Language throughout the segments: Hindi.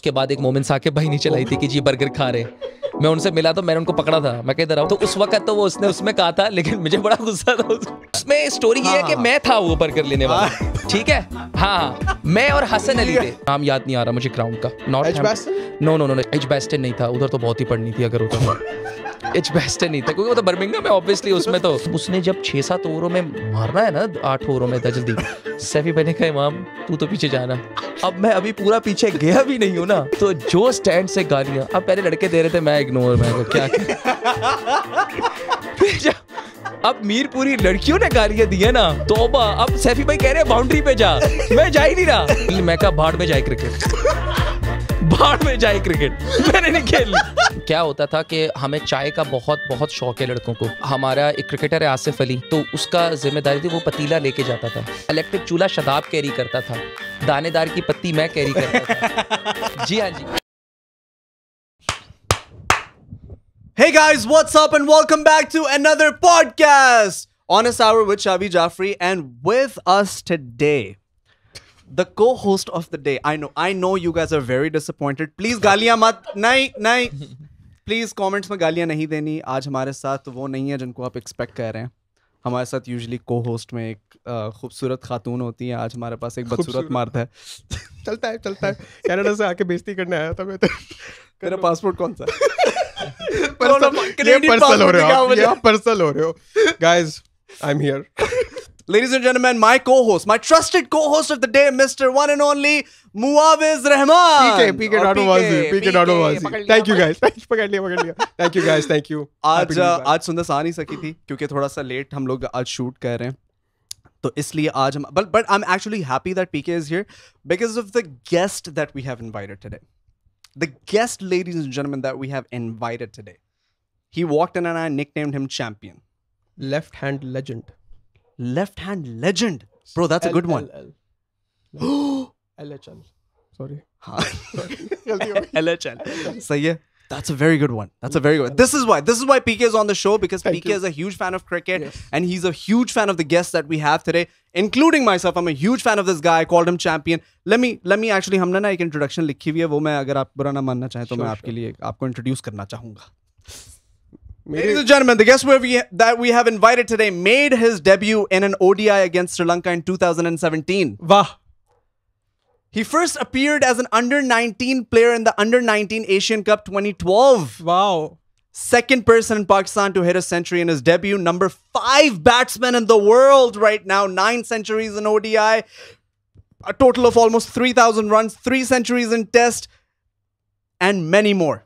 उसके बाद एक मोमिन साकिब भाई नीचे लाई थी कि जी बर्गर खा रहे मैं उनसे मिला तो मैंने उनको पकड़ा था मैं कहता इधर तो उस वक्त तो वो उसने उसमें कहा था लेकिन मुझे बड़ा गुस्सा था उसमें स्टोरी ये है कि हाँ। मैं था वो बर्गर लेने वाला हाँ। ठीक है हाँ मैं और हसन अली थे नाम याद नहीं आ रहा मुझे ग्राउंड का north no no no H बेस्टन नहीं था उधर तो बहुत ही पढ़नी थी अगर उधर इच बेस्ट नहीं था तो, क्योंकि वो तो बर्मिंगम में ऑब्वियसली उसमें तो उसने जब छह सात ओवरों में मारना है ना आठ ओवरों में था जल्दी सैफी बने का इमाम तू तो पीछे जाना अब मैं अभी पूरा पीछे गया भी नहीं हूँ ना तो जो स्टैंड से गालियां अब पहले लड़के दे रहे थे मैं इग्नोर मैं क्या, अब मीरपुरी लड़कियों ने गालियां दी है ना तो अब सैफी भाई कह रहे हैं बाउंड्री पे जा मैं जा ही नहीं रहा मैं कहा भाड़ में जाए क्रिकेट बाढ़ में जाए क्रिकेट मैंने नहीं खेल क्या होता था कि हमें चाय का बहुत बहुत शौक है लड़कों को हमारा एक क्रिकेटर है आसिफ अली तो उसका जिम्मेदारी थी वो पतीला लेके जाता था इलेक्ट्रिक चूल्हा शदाब कैरी करता था दानेदार की पत्ती मैं कैरी करता था जी हाँ जी Hey guys, what's up and welcome back to another podcast. Honest Hour with Shabi Jaffrey and with us today the cohost of the day I know I know you guys are very disappointed please गालियां मत नहीं नहीं प्लीज कमेंट्स में गालियां नहीं देनी आज हमारे साथ वो नहीं है जिनको आप एक्सपेक्ट कर रहे हैं हमारे साथ यूजली को होस्ट में एक खूबसूरत खातून होती है आज हमारे पास एक बदसूरत मर्द है चलता है चलता है कनाडा से आके बेइज्जती करने आया था मैं तो तेरा पासपोर्ट कौन सा पर्सल, हो रहे हो आप पर्सल हो रहे हो guys I am here Ladies and gentlemen, my co-host, my trusted co-host of the day, Mr. One and Only Muawiz Rahman. PK, PK not Muawiz, PK not Muawiz. Thank you guys. पकड़ लिया, पकड़ लिया. Thank you guys, thank you. आज आज सुंदर आ नहीं सकी थी क्योंकि थोड़ा सा लेट हम लोग आज शूट कर रहे हैं. तो इसलिए आज हम but but I am actually happy that PK is here because of the guest that we have invited today the guest ladies and gentleman that we have invited today he walked in and I nicknamed him champion left hand legend left hand legend. Bro, that's a good one. L, L. LHL. Sorry. LHL. So yeah. That's a very good one. That's a very good. One. This is why. This is why PK is on the show because Thank PK you. is a huge fan of cricket yes. and he's a huge fan of the guests that we have today, including myself. I'm a huge fan of this guy. I called him champion. Let me let me actually हमने na, एक introduction लिखी हुई है वो मैं अगर आप बुरा introduce करना चाहूँगा. Ladies and gentlemen, the guest we that we have invited today made his debut in an ODI against Sri Lanka in 2017. Wow. He first appeared as an under 19 player in the under 19 Asian Cup 2012. Wow. Second person in Pakistan to hit a century in his debut. Number five batsman in the world right now. Nine centuries in ODI. A total of almost 3,000 runs, three centuries in Test, and many more.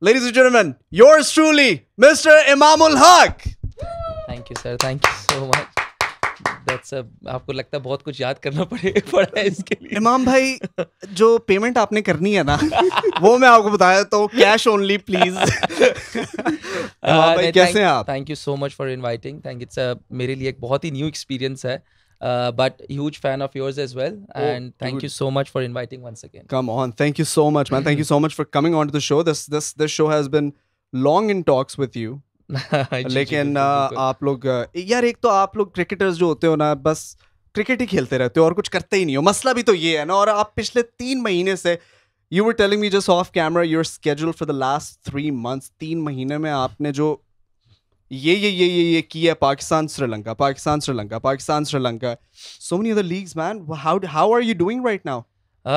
ladies and gentlemen, yours truly, Mr. Imamul Haq. Thank you, sir. Thank you so much. That's a, आपको लगता बहुत कुछ याद करना पड़े पड़ा है इसके लिए इमाम भाई जो पेमेंट आपने करनी है ना वो मैं आपको बताया तो कैश ओनली प्लीज कैसे हैं आप thank you so much for inviting thank it's मेरे लिए एक बहुत ही न्यू एक्सपीरियंस है Uh, but huge fan of yours as well. Oh, and thank you so much for inviting once again. Come on, thank you so much, man. thank you so much for coming on to the show. This this this show has been long in talks with you. लेकिन uh, आप लोग uh, यार एक तो आप लोग क्रिकेटर्स जो होते हो ना बस क्रिकेट ही खेलते रहते हो और कुछ करते ही नहीं हो मसला भी तो ये है ना और आप पिछले तीन महीने से you were telling me just off camera your schedule for the last three months तीन महीने में आपने जो ये ये ये ये ये किया Pakistan Sri Lanka Pakistan Sri Lanka Pakistan Sri Lanka so many other leagues man how how are you doing right now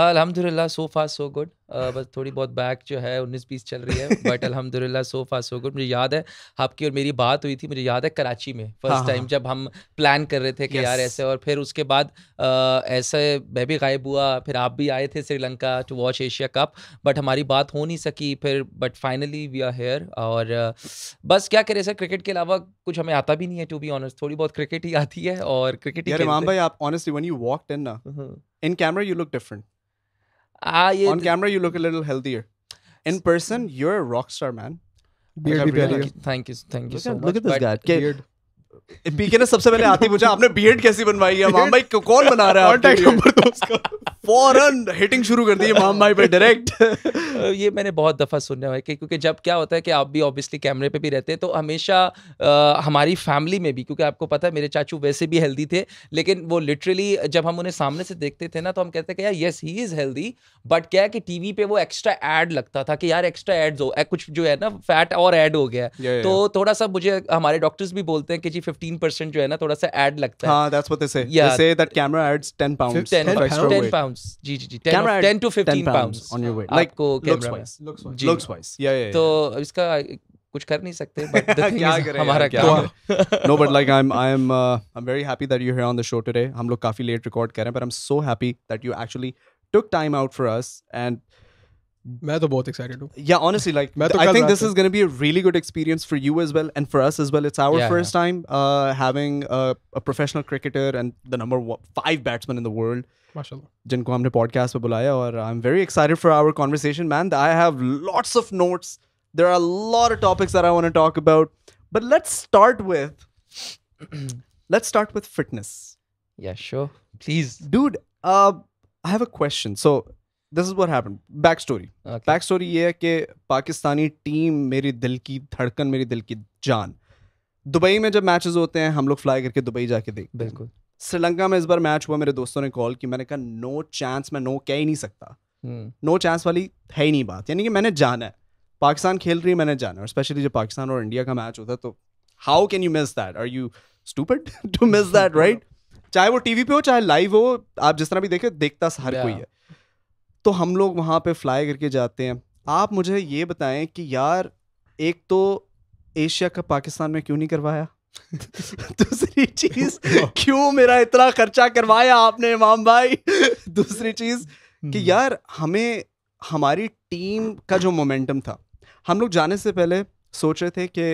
अल्हम्दुलिल्लाह सो फार सो गुड बस थोड़ी बहुत बैक जो है उन्नीस बीस चल रही है बट अलहमदिल्ला सो फा सो गुड मुझे याद है आपकी और मेरी बात हुई थी मुझे याद है कराची में फर्स्ट टाइम हाँ, हाँ, हाँ। जब हम प्लान कर रहे थे कि yes. यार ऐसे और फिर उसके बाद ऐसे मैं भी गायब हुआ फिर आप भी आए थे Sri Lanka to watch Asia cup but हमारी बात हो नहीं सकी फिर but finally we are here और बस क्या करें सर क्रिकेट के अलावा कुछ हमें आता भी नहीं है टू बी ऑनेस्ट थोड़ी बहुत क्रिकेट ही आती है और क्रिकेट ही भाई आप honestly you in in camera you look different Ah, yeah. On camera, you look a little healthier. In person, you're a rock star, man. Beard भी thank you thank you so much look at this guy beard PK ने सबसे पहले आती पूछा आपने बियर्ड कैसी बनवाई है मामा भाई कौन बना रहा है कांटेक्ट नंबर उसका फौरन हिटिंग शुरू कर दी माम भाई पे डायरेक्ट ये मैंने बहुत दफ़ा सुना है कि क्योंकि जब क्या होता है कि आप भी ऑब्वियसली कैमरे पे भी रहते हैं तो हमेशा आ, हमारी फैमिली में भी क्योंकि आपको पता है मेरे चाचू वैसे भी हेल्दी थे लेकिन वो लिटरली जब हम उन्हें सामने से देखते थे ना तो हम कहते कि यार yes he is healthy but क्या है कि टीवी पे वो एक्स्ट्रा एड लगता था कि यार एक्स्ट्रा एड हो कुछ जो है ना फैट और एड हो गया तो थोड़ा सा मुझे हमारे डॉक्टर्स भी बोलते हैं कि जी फिफ्टीन जो है ना थोड़ा सा एड लगता है that's what they say that camera adds 10 pounds 10 pounds pounds जी जी जी 10 camera 10 to 15 pounds on your weight like आपको looks camera wise looks wise looks wise yeah yeah तो इसका कुछ कर नहीं सकते but the thing is हमारा क्या no but like I'm I'm uh, I'm very happy that you're here on the show today हम लोग काफी late record कर रहे हैं but I'm so happy that you actually took time out for us and मैं तो बहुत एक्साइटेड हूं या honestly like I think this is gonna be a really good experience for you as well and for us as well it's our first time having a professional cricketer and the number 5 batsman in the world माशाल्लाह जिनको हमने पॉडकास्ट पे बुलाया और I am very excited for our conversation man I have lots of notes there are a lot of topics that I want to talk about but let's start with let's start with fitness. Yeah, sure. Please. Dude, uh, I have a question. So, this is what happen back story back story ये है कि पाकिस्तानी टीम मेरी दिल की धड़कन मेरी दिल की जान दुबई में जब मैचेस होते हैं हम लोग फ्लाई करके दुबई जाके देख बिल्कुल श्रीलंका में इस बार मैच हुआ मेरे दोस्तों ने कॉल की मैंने कहा नो चांस मैं नो कह ही नहीं सकता नो hmm. चांस no वाली है ही नहीं बात यानी कि मैंने जाना है पाकिस्तान खेल रही है मैंने जाना है स्पेशली जब पाकिस्तान और इंडिया का मैच होता है तो how can you miss that are you stupid to miss that right चाहे वो टीवी पे हो चाहे लाइव हो आप जिस तरह भी देखे देखता हर yeah. कोई है तो हम लोग वहाँ पे फ्लाई करके जाते हैं आप मुझे ये बताएं कि यार एक तो एशिया का पाकिस्तान में क्यों नहीं करवाया दूसरी चीज क्यों मेरा इतना खर्चा करवाया आपने इमाम भाई दूसरी चीज कि हम्म। यार हमें हमारी टीम का जो मोमेंटम था हम लोग जाने से पहले सोच रहे थे कि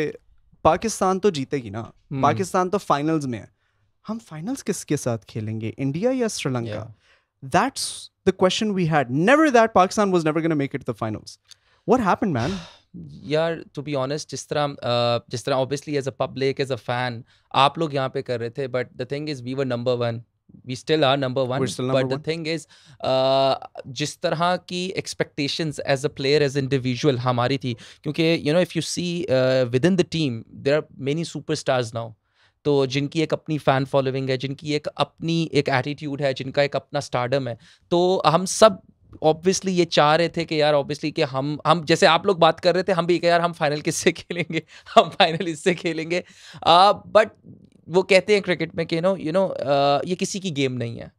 पाकिस्तान तो जीतेगी ना हम्म। पाकिस्तान तो फाइनल्स में है हम फाइनल्स किसके साथ खेलेंगे इंडिया या Sri Lanka that's the question we had. Never that Pakistan was never going to make it to the finals. What happened, man? यार टू बी ऑनेस्ट जिस तरह जिस तरह obviously as a public as a fan आप लोग यहाँ पे कर रहे थे but the thing is we were number one we still are number one but the thing is जिस तरह की expectations as a player as individual हमारी थी क्योंकि you know if you see within the team there are many superstars now तो जिनकी एक अपनी फ़ैन फॉलोइंग है जिनकी एक अपनी एक एटीट्यूड है जिनका एक अपना स्टार्डम है तो हम सब ऑब्वियसली ये चाह रहे थे कि यार ऑब्वियसली कि हम हम जैसे आप लोग बात कर रहे थे हम भी कह यार हम फाइनल किससे खेलेंगे हम फाइनल इससे खेलेंगे बट uh, वो कहते हैं क्रिकेट में कि नो यू नो ये किसी की गेम नहीं है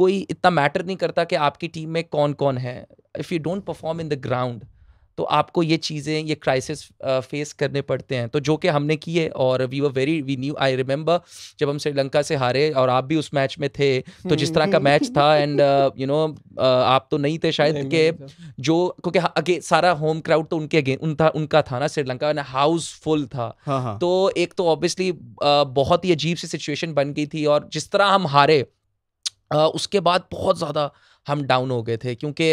कोई इतना मैटर नहीं करता कि आपकी टीम में कौन कौन है if you don't perform in the ground तो आपको ये चीज़ें ये क्राइसिस फेस करने पड़ते हैं तो जो कि हमने किए और we were very we knew I remember जब हम श्रीलंका से हारे और आप भी उस मैच में थे तो जिस तरह का मैच हम्म। था एंड यू नो आप तो नहीं थे शायद के जो क्योंकि अगे सारा होम क्राउड तो उनके उन उनका उनका था ना श्रीलंका एंड हाउस फुल था हाँ, हाँ। तो एक तो ऑब्वियसली बहुत ही अजीब सी सिचुएशन बन गई थी और जिस तरह हम हारे उसके बाद बहुत ज़्यादा हम डाउन हो गए थे क्योंकि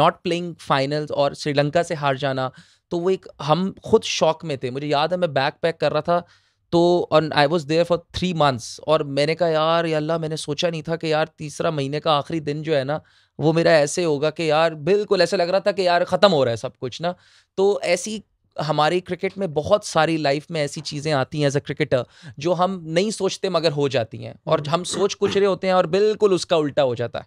नॉट प्लेइंग फाइनल्स और श्रीलंका से हार जाना तो वो एक हम खुद शौक में थे मुझे याद है मैं बैक पैक कर रहा था तो और I was there for three months और मैंने कहा यार अल्लाह मैंने सोचा नहीं था कि यार तीसरा महीने का आखिरी दिन जो है ना वो मेरा ऐसे होगा कि यार बिल्कुल ऐसा लग रहा था कि यार ख़त्म हो रहा है सब कुछ ना तो ऐसी हमारी क्रिकेट में बहुत सारी लाइफ में ऐसी चीज़ें आती हैं एज अ क्रिकेटर जो हम नहीं सोचते मगर हो जाती हैं और हम्म। हम सोच कुछ रहे होते हैं और बिल्कुल उसका उल्टा हो जाता है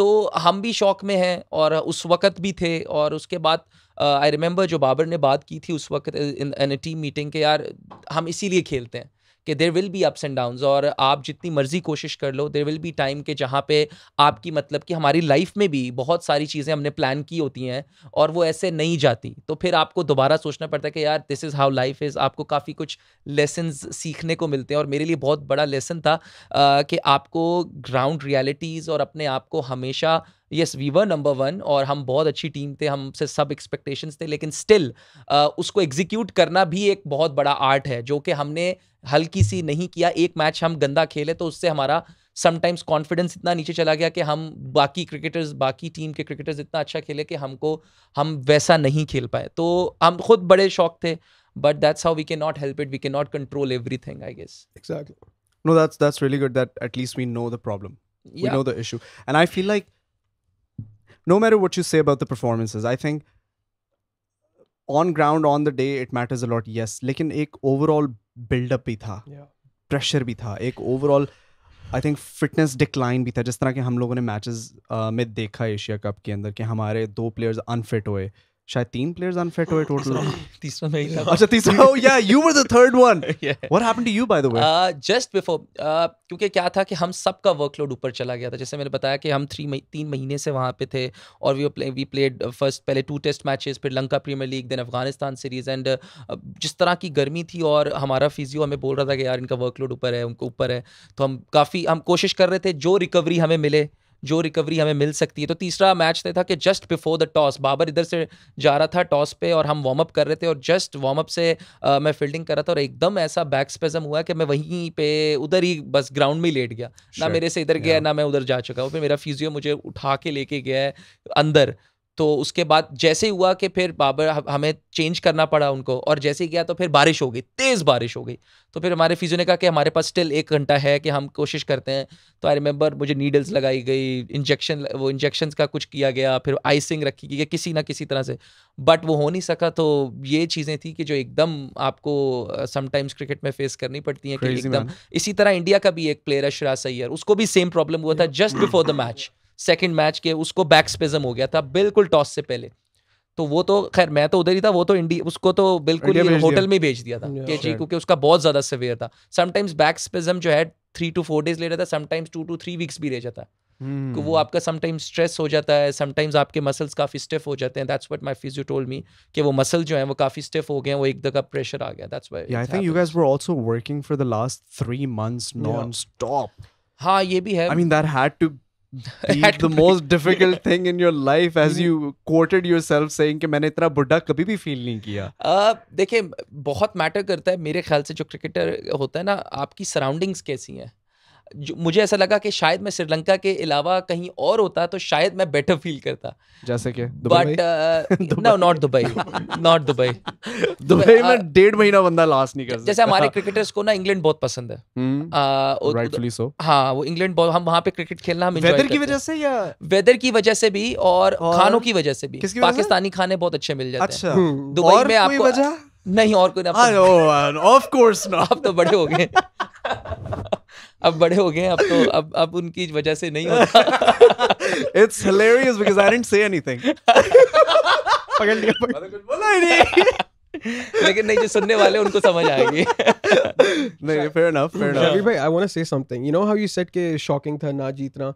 तो हम भी शौक में हैं और उस वक्त भी थे और उसके बाद आई रिमेंबर जो बाबर ने बात की थी उस वक्त इन टीम मीटिंग के यार हम इसीलिए खेलते हैं कि there will be ups and downs और आप जितनी मर्जी कोशिश कर लो देर विल बी टाइम के जहाँ पे आपकी मतलब कि हमारी लाइफ में भी बहुत सारी चीज़ें हमने प्लान की होती हैं और वो ऐसे नहीं जाती तो फिर आपको दोबारा सोचना पड़ता है कि यार this is how life is आपको काफ़ी कुछ लेसन सीखने को मिलते हैं और मेरे लिए बहुत बड़ा लेसन था कि आपको ग्राउंड रियलिटीज़ और अपने आप को हमेशा yes we were number one और हम बहुत अच्छी टीम थे हमसे सब एक्सपेक्टेशंस थे लेकिन स्टिल उसको एग्जीक्यूट करना भी एक बहुत बड़ा आर्ट है जो कि हमने हल्की सी नहीं किया एक मैच हम गंदा खेले तो उससे हमारा समटाइम्स कॉन्फिडेंस इतना नीचे चला गया कि हम बाकी क्रिकेटर्स बाकी टीम के क्रिकेटर्स इतना अच्छा खेले कि हमको हम वैसा नहीं खेल पाए तो हम खुद बड़े शौक थे but that's how we can not help it we can not control every thing I guess exactly no that's that's really good that at least we know the problem we know the issue and I feel like no matter what you say about the performances, I think on ground on the day it matters a lot. Yes, like an overall build up bhi tha, pressure bhi tha, ek overall. I think fitness decline भी था जिस तरह के हम लोगों ने मैचेस uh, में देखा एशिया कप के अंदर कि हमारे दो प्लेयर्स अनफिट हुए शायद तीन प्लेयर्स अनफिट हुए टोटल हाँ, तीसरा मैं ही था अच्छा तीसरा oh yeah you were the third one what happened to you by the way just before क्योंकि क्या था कि हम सबका वर्कलोड ऊपर चला गया था जैसे मैंने बताया कि हम थ्री तीन महीने से वहाँ पे थे और we play we played first पहले टू टेस्ट मैचेस फिर Lanka premier league then Afghanistan series and जिस तरह की गर्मी थी और हमारा फिजियो हमें बोल रहा था कि यार इनका वर्कलोड ऊपर है उनको ऊपर है तो हम काफ़ी हम कोशिश कर रहे थे जो रिकवरी हमें मिले जो रिकवरी हमें मिल सकती है तो तीसरा मैच तय था कि just before the toss Babar इधर से जा रहा था टॉस पे और हम वार्म अप कर रहे थे और जस्ट वार्म अप से आ, मैं फील्डिंग कर रहा था और एकदम ऐसा बैक स्पेजम हुआ कि मैं वहीं पे उधर ही बस ग्राउंड में ही लेट गया sure. ना मेरे से इधर yeah. गया ना मैं उधर जा चुका हूँ फिर मेरा फिजियो मुझे उठा के लेके गया है अंदर तो उसके बाद जैसे ही हुआ कि फिर बाबर हमें चेंज करना पड़ा उनको और जैसे ही गया तो फिर बारिश हो गई तेज़ बारिश हो गई तो फिर हमारे फिजो ने कहा कि हमारे पास स्टिल एक घंटा है कि हम कोशिश करते हैं तो आई रिमेंबर मुझे नीडल्स लगाई गई इंजेक्शन वो इंजेक्शन का कुछ किया गया फिर आइसिंग रखी गई किसी ना किसी तरह से बट वो हो नहीं सका तो ये चीज़ें थी कि जो एकदम आपको समटाइम्स क्रिकेट में फेस करनी पड़ती हैं कि एकदम इसी तरह इंडिया का भी एक प्लेयर है शराज सैयर उसको भी सेम प्रॉब्लम हुआ था just before the match second match के उसको बैक स्पेजम हो गया था बिल्कुल टॉस से पहले तो वो तो खैर मैं तो उधर ही था वो तो इंडिया उसको तो बिल्कुल ही होटल में भेज दिया था के जी क्योंकि उसका बहुत ज्यादा सिवियर था समटाइम्स बैक स्पेजम जो है थ्री टू फोर डेज ले जाता था sometimes two two three weeks भी रह जाता है Hmm. तो वो आपका समटाइम्स स्ट्रेस हो जाता है समटाइम्स आपके मसल्स काफ़ी स्टिफ हो जाते हैं that's what my physio told me कि वो मसल जो है वो काफ़ी स्टिफ हो गए हैं वो एक जगह प्रेशर आ गया that's why yeah I think you guys were also working for the last 3 months non stop हां ये भी है I mean that had to the most difficult yeah. thing in your life as you quoted yourself saying कि मैंने इतना बुढ़ा कभी भी फील नहीं किया uh, देखिए बहुत मैटर करता है मेरे ख्याल से जो क्रिकेटर होता है ना आपकी सराउंडिंग्स कैसी हैं मुझे ऐसा लगा कि शायद मैं श्रीलंका के अलावा कहीं और होता तो शायद मैं बेटर फील करता जैसे कि but no not Dubai not Dubai Dubai में डेढ़ महीना बंदा लास्ट नहीं कर सकता जैसे हमारे क्रिकेटर्स को ना इंग्लैंड बहुत पसंद है राइटफुली सो हम्म, uh, तो हाँ वो इंग्लैंड बहुत हम वहाँ पे क्रिकेट खेलना हम वेदर की वजह से या वेदर की वजह से भी और खानों की वजह से भी पाकिस्तानी खाने बहुत अच्छे मिल जाते हैं अच्छा। हम्म, हम्म, दुबई में आपको नहीं और कोई ऑफ कोर्स ना आप तो बड़े हो गए अब बड़े हो गए अब तो अब अब उनकी वजह से नहीं होता it's hilarious because I didn't say anything पकड़ लिया पकड़ कुछ बोला ही नहीं लेकिन नहीं जो सुनने वाले उनको समझ आएगी नहीं फेयर इनफ फेयर इनफ अभी भाई I want to say something you know how you said के शॉकिंग था ना जीतना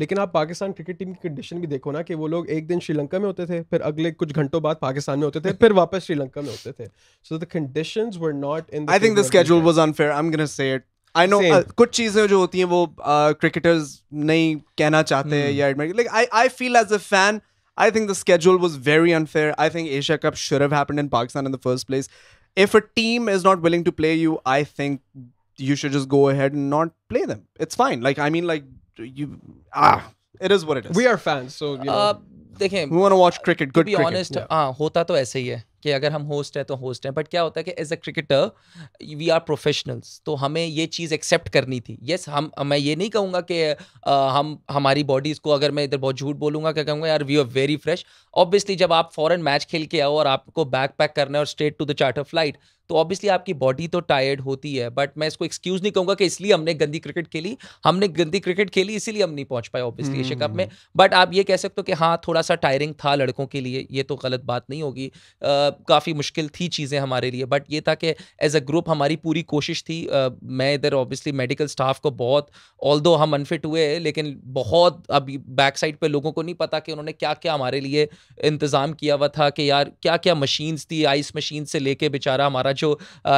लेकिन आप पाकिस्तान क्रिकेट टीम की कंडीशन भी देखो ना कि वो लोग एक दिन श्रीलंका में होते थे फिर अगले कुछ घंटों बाद पाकिस्तान में होते थे फिर वापस श्रीलंका में होते थे so the conditions were not in I think the schedule was unfair I am gonna say it I know uh, कुछ चीजें जो होती हैं वो क्रिकेटर्स uh, नहीं कहना चाहते हैं hmm. Yeah admit like I I feel as a fan I think the schedule was very in I think Asia cup should if a team is not willing to play you, I think you should just go ahead and not play them. It's fine. Like I mean, like you ah, it is what it is. We are fans, so you uh, know. Uh, we want to watch cricket. Good to be cricket. honest, हाँ होता तो ऐसे ही है. कि अगर हम होस्ट हैं तो होस्ट हैं बट क्या होता है कि as a cricketer we are professionals तो हमें ये चीज़ एक्सेप्ट करनी थी येस yes, हम मैं ये नहीं कहूँगा कि हम हमारी बॉडीज़ को अगर मैं इधर बहुत झूठ बोलूँगा क्या कहूँगा यार we are very fresh obviously जब आप फॉरन मैच खेल के आओ और आपको बैक पैक करना है और straight to the charter flight तो ऑब्वियसली आपकी बॉडी तो टायर्ड होती है बट मैं इसको एक्सक्यूज नहीं कहूँगा कि इसलिए हमने गंदी क्रिकेट खेली हमने गंदी क्रिकेट खेली इसीलिए हम नहीं पहुँच पाए ऑब्वियसली एशिया कप में बट hmm. आप ये कह सकते हो कि हाँ थोड़ा सा टायरिंग था लड़कों के लिए ये तो गलत बात नहीं होगी काफ़ी मुश्किल थी चीज़ें हमारे लिए बट ये था कि एज अ ग्रुप हमारी पूरी कोशिश थी आ, मैं इधर ऑब्वियसली मेडिकल स्टाफ को बहुत ऑल हम अनफिट हुए लेकिन बहुत अभी बैक साइड पर लोगों को नहीं पता कि उन्होंने क्या क्या हमारे लिए इंतज़ाम किया हुआ था कि यार क्या क्या मशीन्स थी आइस मशीन से लेके बेचारा हमारा जो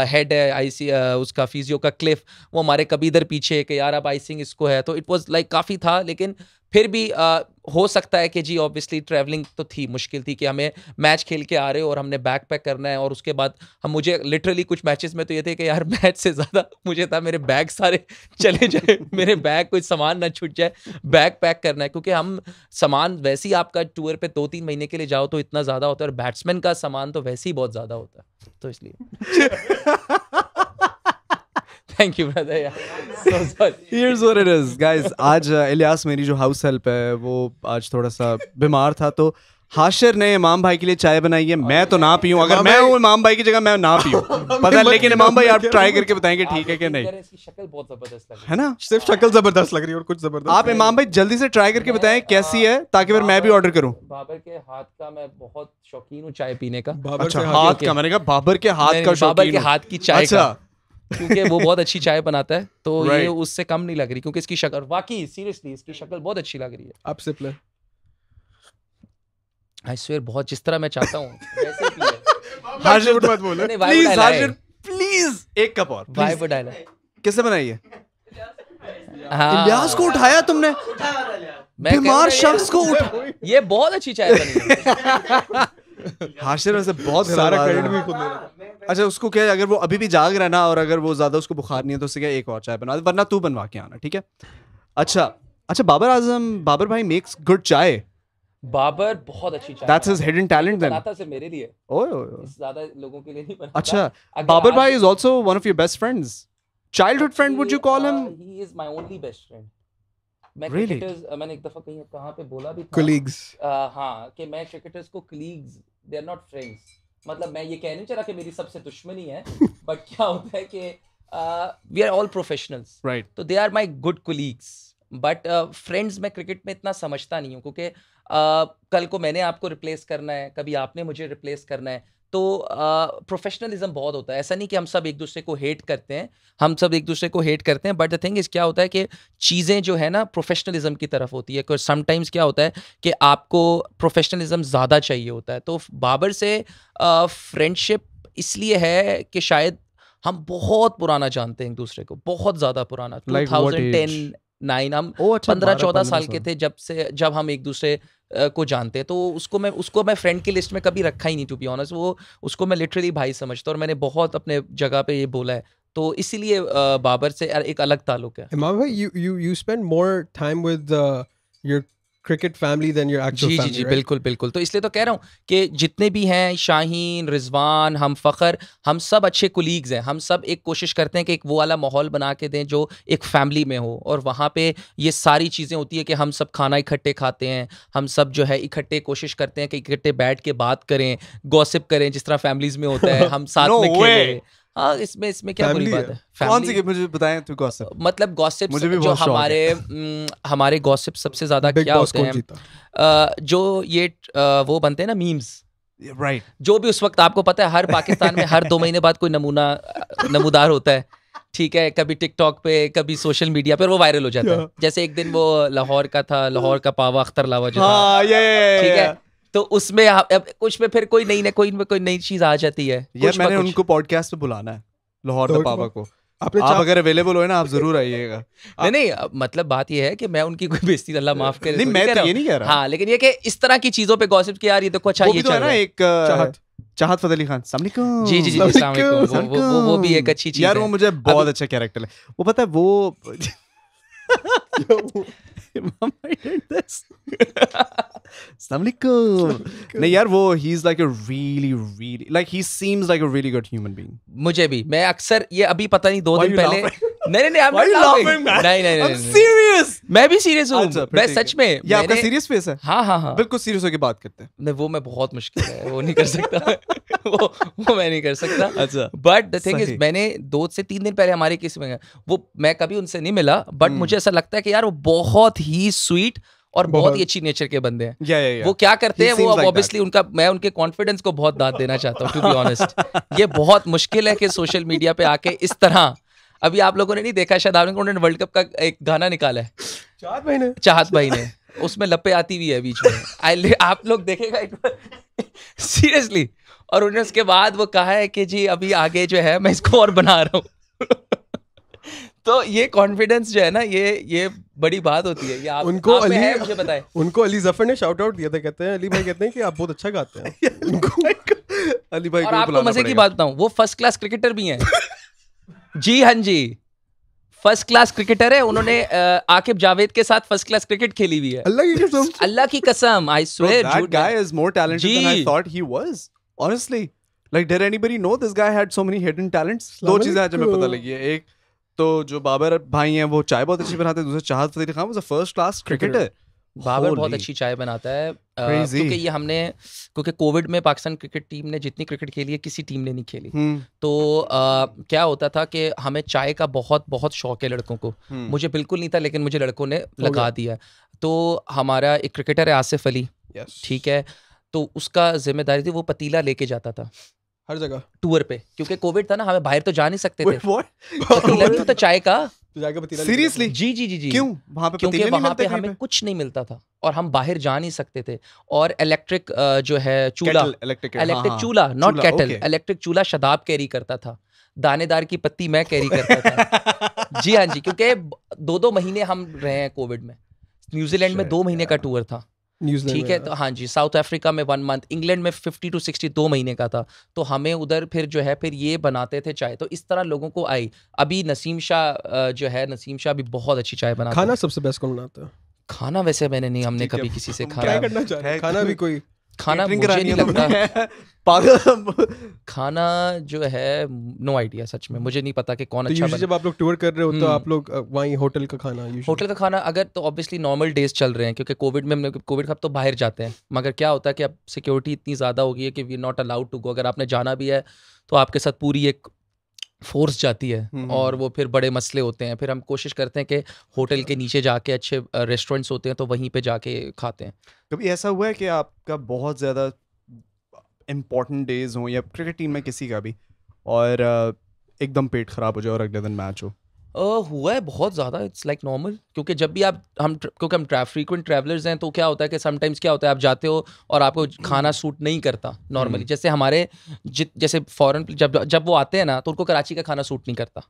हेड है आईसी उसका फिजियो का क्लिफ वो हमारे कभी इधर पीछे कि यार अब आइसिंग इसको है तो इट वॉज लाइक काफ़ी था लेकिन फिर भी आ, हो सकता है कि जी ऑब्वियसली ट्रैवलिंग तो थी मुश्किल थी कि हमें मैच खेल के आ रहे हो और हमने बैक पैक करना है और उसके बाद हम मुझे लिटरली कुछ मैचेस में तो ये थे कि यार मैच से ज़्यादा मुझे था मेरे बैग सारे चले जाए मेरे बैग कोई सामान ना छूट जाए बैग पैक करना है क्योंकि हम सामान वैसे ही आपका टूर पर दो तीन महीने के लिए जाओ तो इतना ज़्यादा होता है और बैट्समैन का सामान तो वैसे ही बहुत ज़्यादा होता है तो इसलिए thank you brother here's what it is guys आज uh, इलियास मेरी जो हाउस हेल्प है वो आज थोड़ा सा बीमार था तो हाशिर ने इमाम भाई के लिए चाय बनाई है मैं तो ना पीऊँ अगर मैं हूँ इमाम भाई की जगह मैं ना पीऊँ पता लेकिन इमाम भाई आप ट्राई करके बताएंगे ठीक है कि नहीं शक्ल बहुत जबरदस्त लग है ना सिर्फ शक्ल जबरदस्त लग रही है और कुछ जबरदस्त आप इमाम भाई जल्दी से ट्राई करके बताएं कैसी है ताकि फिर मैं भी ऑर्डर करूँ बाबर के हाथ का मैं बहुत शौकीन हूँ चाय पीने का बाबर अच्छा, हाथ का मैंने कहा बाबर के हाथ का बाबर के हाथ की चाय अच्छा, का क्योंकि वो बहुत अच्छी चाय बनाता है तो right. ये उससे कम नहीं लग रही क्योंकि इसकी शक्ल वाकई सीरियसली इसकी शक्ल बहुत अच्छी लग रही है आप सिपलर आई स्वेयर बहुत जिस तरह मैं चाहता हूँ वैसे मत बोलो प्लीज हार्जन प्लीज एक कप और वाई वुड आई कैसे बनाई है हाँ। इलियास को उठाया तुमने बीमार शख्स को उठा ये बहुत अच्छी चाय बनी हाशिर वैसे बहुत सारा क्रेडिट भी खुद ले हाँ, अच्छा उसको क्या अगर वो अभी भी जाग रहा ना और अगर वो ज़्यादा उसको बुखार नहीं है तो उससे क्या एक और चाय बना वरना तू बनवा के आना ठीक है अच्छा अच्छा बाबर आजम बाबर भाई मेक्स गुड चाय बाबर बहुत अच्छी चाय that's his hidden talent then बनाता सिर्फ मेरे लिए ओए ओए ज्यादा लोगों के लिए नहीं बनाता अच्छा बाबर भाई is also one of your best friends childhood friend would you call him he is my only best friend मैं really? क्रिकेटर्स uh, मैंने एक दफा कहीं कहां पे बोला भी था कोलीग्स uh, हां कि मैं क्रिकेटर्स को colleagues they are not friends मतलब मैं ये कह नहीं चला कि मेरी सबसे दुश्मनी है बट क्या होता है कि we are all professionals right तो they are my good colleagues but friends मैं क्रिकेट में इतना समझता नहीं हूँ क्योंकि uh, कल को मैंने आपको रिप्लेस करना है कभी आपने मुझे रिप्लेस करना है तो प्रोफेशनलिज्म बहुत होता है ऐसा नहीं कि हम सब एक दूसरे को हेट करते हैं हम सब एक दूसरे को हेट करते हैं बट द थिंग इज क्या होता है कि चीज़ें जो है ना प्रोफेशनलिज्म की तरफ होती है समटाइम्स क्या होता है कि आपको प्रोफेशनलिज्म ज़्यादा चाहिए होता है तो बाबर से फ्रेंडशिप इसलिए है कि शायद हम बहुत पुराना जानते हैं एक दूसरे को बहुत ज़्यादा पुराना टू थाउजेंड टेन नाइन हम अच्छा, पंद्रह चौदह साल के थे जब से जब हम एक दूसरे को जानते तो उसको मैं उसको मैं फ्रेंड की लिस्ट में कभी रखा ही नहीं टू बी ऑनेस्ट वो उसको मैं लिटरली भाई समझता और मैंने बहुत अपने जगह पे ये बोला है तो इसीलिए बाबर से एक अलग ताल्लुक है भाई you you you spend more time with your cricket family than your actual जी जी जी बिल्कुल बिल्कुल तो इसलिए तो कह रहा हूँ कि जितने भी हैं शाहीन रिजवान हम फ़खर हम सब अच्छे कुलीग्स हैं हम सब एक कोशिश करते हैं कि एक वो वाला माहौल बना के दें जो एक फैमिली में हो और वहाँ पे ये सारी चीज़ें होती है कि हम सब खाना इकट्ठे खाते हैं हम सब जो है इकट्ठे कोशिश करते हैं कि इकट्ठे बैठ के बात करें गॉसिप करें जिस तरह फैमिलीज में होता है हम साथ no में खेलें हाँ इसमें इसमें क्या बुरी बात है कौन सी मुझे बताएं तू गॉसिप मतलब गॉसिप मुझे भी जो हमारे हम्म, हमारे गॉसिप सबसे ज्यादा क्या होते हैं जो ये वो बनते हैं ना मीम्स राइट जो भी उस वक्त आपको पता है हर पाकिस्तान में हर दो महीने बाद कोई नमूना नमूदार होता है ठीक है कभी टिकटॉक पे कभी सोशल मीडिया पे वो वायरल हो जाता है जैसे एक दिन वो लाहौर का था लाहौर का पावा अख्तर लावा जो था हाँ, ठीक है तो उसमें कुछ में फिर कोई नई ना कोई में कोई नई चीज आ जाती है यार मैंने उनको पॉडकास्ट पे बुलाना है लाहौर द तो पापा को आप अगर अवेलेबल हो ना आप जरूर आइएगा नहीं नहीं मतलब बात यह है कि मैं उनकी कोई बेइज्जती अल्लाह माफ करे नहीं मैं तो ये नहीं कह रहा हाँ लेकिन ये कि इस तरह की चीजों पे गॉसिप किया यार ये देखो अच्छा ये तो चल रहा है एक चाहत चाहत फतेह अली खान जी जी जी वो, वो, वो भी एक अच्छी चीज है यार वो मुझे बहुत अच्छा कैरेक्टर है वो पता है वो दिस अस्सलाम वालेकुम नहीं यार वो he is like a really really like he seems like a really good human being मुझे भी मैं अक्सर ये अभी पता नहीं दो दिन पहले नहीं नहीं आई एम लाफिंग मैन नहीं नहीं नहीं सीरियस मैं भी सीरियस हूं अच्छा, मैं सच में ये आपका सीरियस फेस है हां हां हां बिल्कुल सीरियस होकर बात करते हैं नहीं वो मैं बहुत मुश्किल है वो नहीं कर सकता वो वो मैं नहीं कर सकता अच्छा बट द थिंग इज मैंने दो से तीन दिन पहले हमारे किस में वो मैं कभी उनसे नहीं मिला बट हम्म। मुझे ऐसा लगता है कि यार वो बहुत ही स्वीट और बहुत ही अच्छी नेचर के बंदे हैं या, या, या। वो क्या करते हैं वो ऑब्वियसली like उनका मैं उनके कॉन्फिडेंस को बहुत दाद देना चाहता हूँ टू बी ऑनेस्ट ये बहुत मुश्किल है कि सोशल मीडिया पे आके इस तरह अभी आप लोगों ने नहीं देखा शायद आपने उन्होंने वर्ल्ड कप का एक गाना निकाला है चाहत भाई ने चाहत भाई ने उसमें लपे आती हुई है बीच में आई आप लोग देखेगा एक बार सीरियसली और उन्होंने उसके बाद वो कहा है कि जी अभी आगे जो है मैं इसको और बना रहा हूँ तो ये कॉन्फिडेंस जो है ना ये ये बड़ी बात होती है ये आप, उनको आप अली है मुझे बताएं उनको अली जफर ने शाउट आउट दिया था कहते हैं अली भाई कहते हैं कि आप बहुत अच्छा गाते हैं अली भाई और आपको मजे की बात बताऊं वो फर्स्ट क्लास क्रिकेटर भी हैं जी हाँ जी फर्स्ट क्लास क्रिकेटर है उन्होंने आकिब जावेद के साथ फर्स्ट क्लास क्रिकेट खेली हुई है अल्लाह की कसम अल्लाह की कसम I swear that guy is more talented than I thought he was honestly like did anybody know this guy had so many hidden talents दो चीजें आज हमें पता लगी है एक तो जो बाबर भाई हैं वो चाय बहुत अच्छी बनाते हैं दूसरे Chahat Fateh Khan was a first class cricketer Babar बहुत अच्छी चाय बनाता है क्योंकि ये हमने क्योंकि कोविड में पाकिस्तान क्रिकेट टीम ने जितनी क्रिकेट खेली है किसी टीम ने नहीं खेली हम्म। तो आ, क्या होता था कि हमें चाय का बहुत बहुत शौक है लड़कों को हम्म। मुझे बिल्कुल नहीं था लेकिन मुझे लड़कों ने लगा दिया तो हमारा एक क्रिकेटर है आसिफ अली ठीक है तो उसका जिम्मेदारी थी वो पतीला लेके जाता था हर जगह टूर पे क्योंकि कोविड था ना हमें बाहर तो जा नहीं सकते थे तो, तो चाय का सीरियसली जी जी जी जी क्यों वहां पे क्योंकि वहां पे हमें कुछ नहीं मिलता था और हम बाहर जा नहीं सकते थे और इलेक्ट्रिक जो है चूल्हा इलेक्ट्रिक इलेक्ट्रिक हाँ, हाँ, हाँ। चूल्हा नॉट कैटल इलेक्ट्रिक चूल्हा शदाब कैरी करता था दानेदार की पत्ती मैं कैरी करता था जी हाँ जी क्योंकि दो दो महीने हम रहे हैं कोविड में न्यूजीलैंड में दो महीने का टूर था ठीक है तो हाँ जी साउथ अफ्रीका में वन मंथ इंग्लैंड में फिफ्टी टू सिक्सटी दो महीने का था तो हमें उधर फिर जो है फिर ये बनाते थे चाय तो इस तरह लोगों को आई अभी नसीम शाह जो है नसीम शाह भी बहुत अच्छी चाय बनाता खाना सबसे बेस्ट कौन बनाता है खाना वैसे मैंने नहीं हमने कभी किसी से खाना खाना भी कोई खाना मुझे नहीं नहीं लगता पागल खाना जो है नो आइडिया सच में मुझे नहीं पता कि कौन तो अच्छा जब आप लोग टूर कर रहे हो तो हम्म। आप लोग वहीं होटल का खाना होटल का खाना अगर तो ऑब्वियसली नॉर्मल डेज चल रहे हैं क्योंकि कोविड में हमने मतलब कोविड का तो बाहर जाते हैं मगर क्या होता है कि अब सिक्योरिटी इतनी ज़्यादा हो गई है कि we not allowed to go अगर आपने जाना भी है तो आपके साथ पूरी एक फोर्स जाती है हम्म। और वो फिर बड़े मसले होते हैं फिर हम कोशिश करते हैं कि होटल के नीचे जाके अच्छे रेस्टोरेंट्स होते हैं तो वहीं पे जाके खाते हैं कभी ऐसा हुआ है कि आपका बहुत ज़्यादा इम्पोर्टेंट डेज हो या क्रिकेट टीम में किसी का भी और एकदम पेट ख़राब हो जाए और अगले दिन मैच हो Uh, हुआ है बहुत ज़्यादा इट्स लाइक नॉर्मल क्योंकि जब भी आप हम क्योंकि हम ट्रैफ फ्रीक्वेंट ट्रैवलर्स हैं तो क्या होता है कि समटाइम्स क्या होता है आप जाते हो और आपको खाना सूट नहीं करता नॉर्मली हम्म। जैसे हमारे जित जैसे फॉरेन जब जब वो आते हैं ना तो उनको कराची का खाना सूट नहीं करता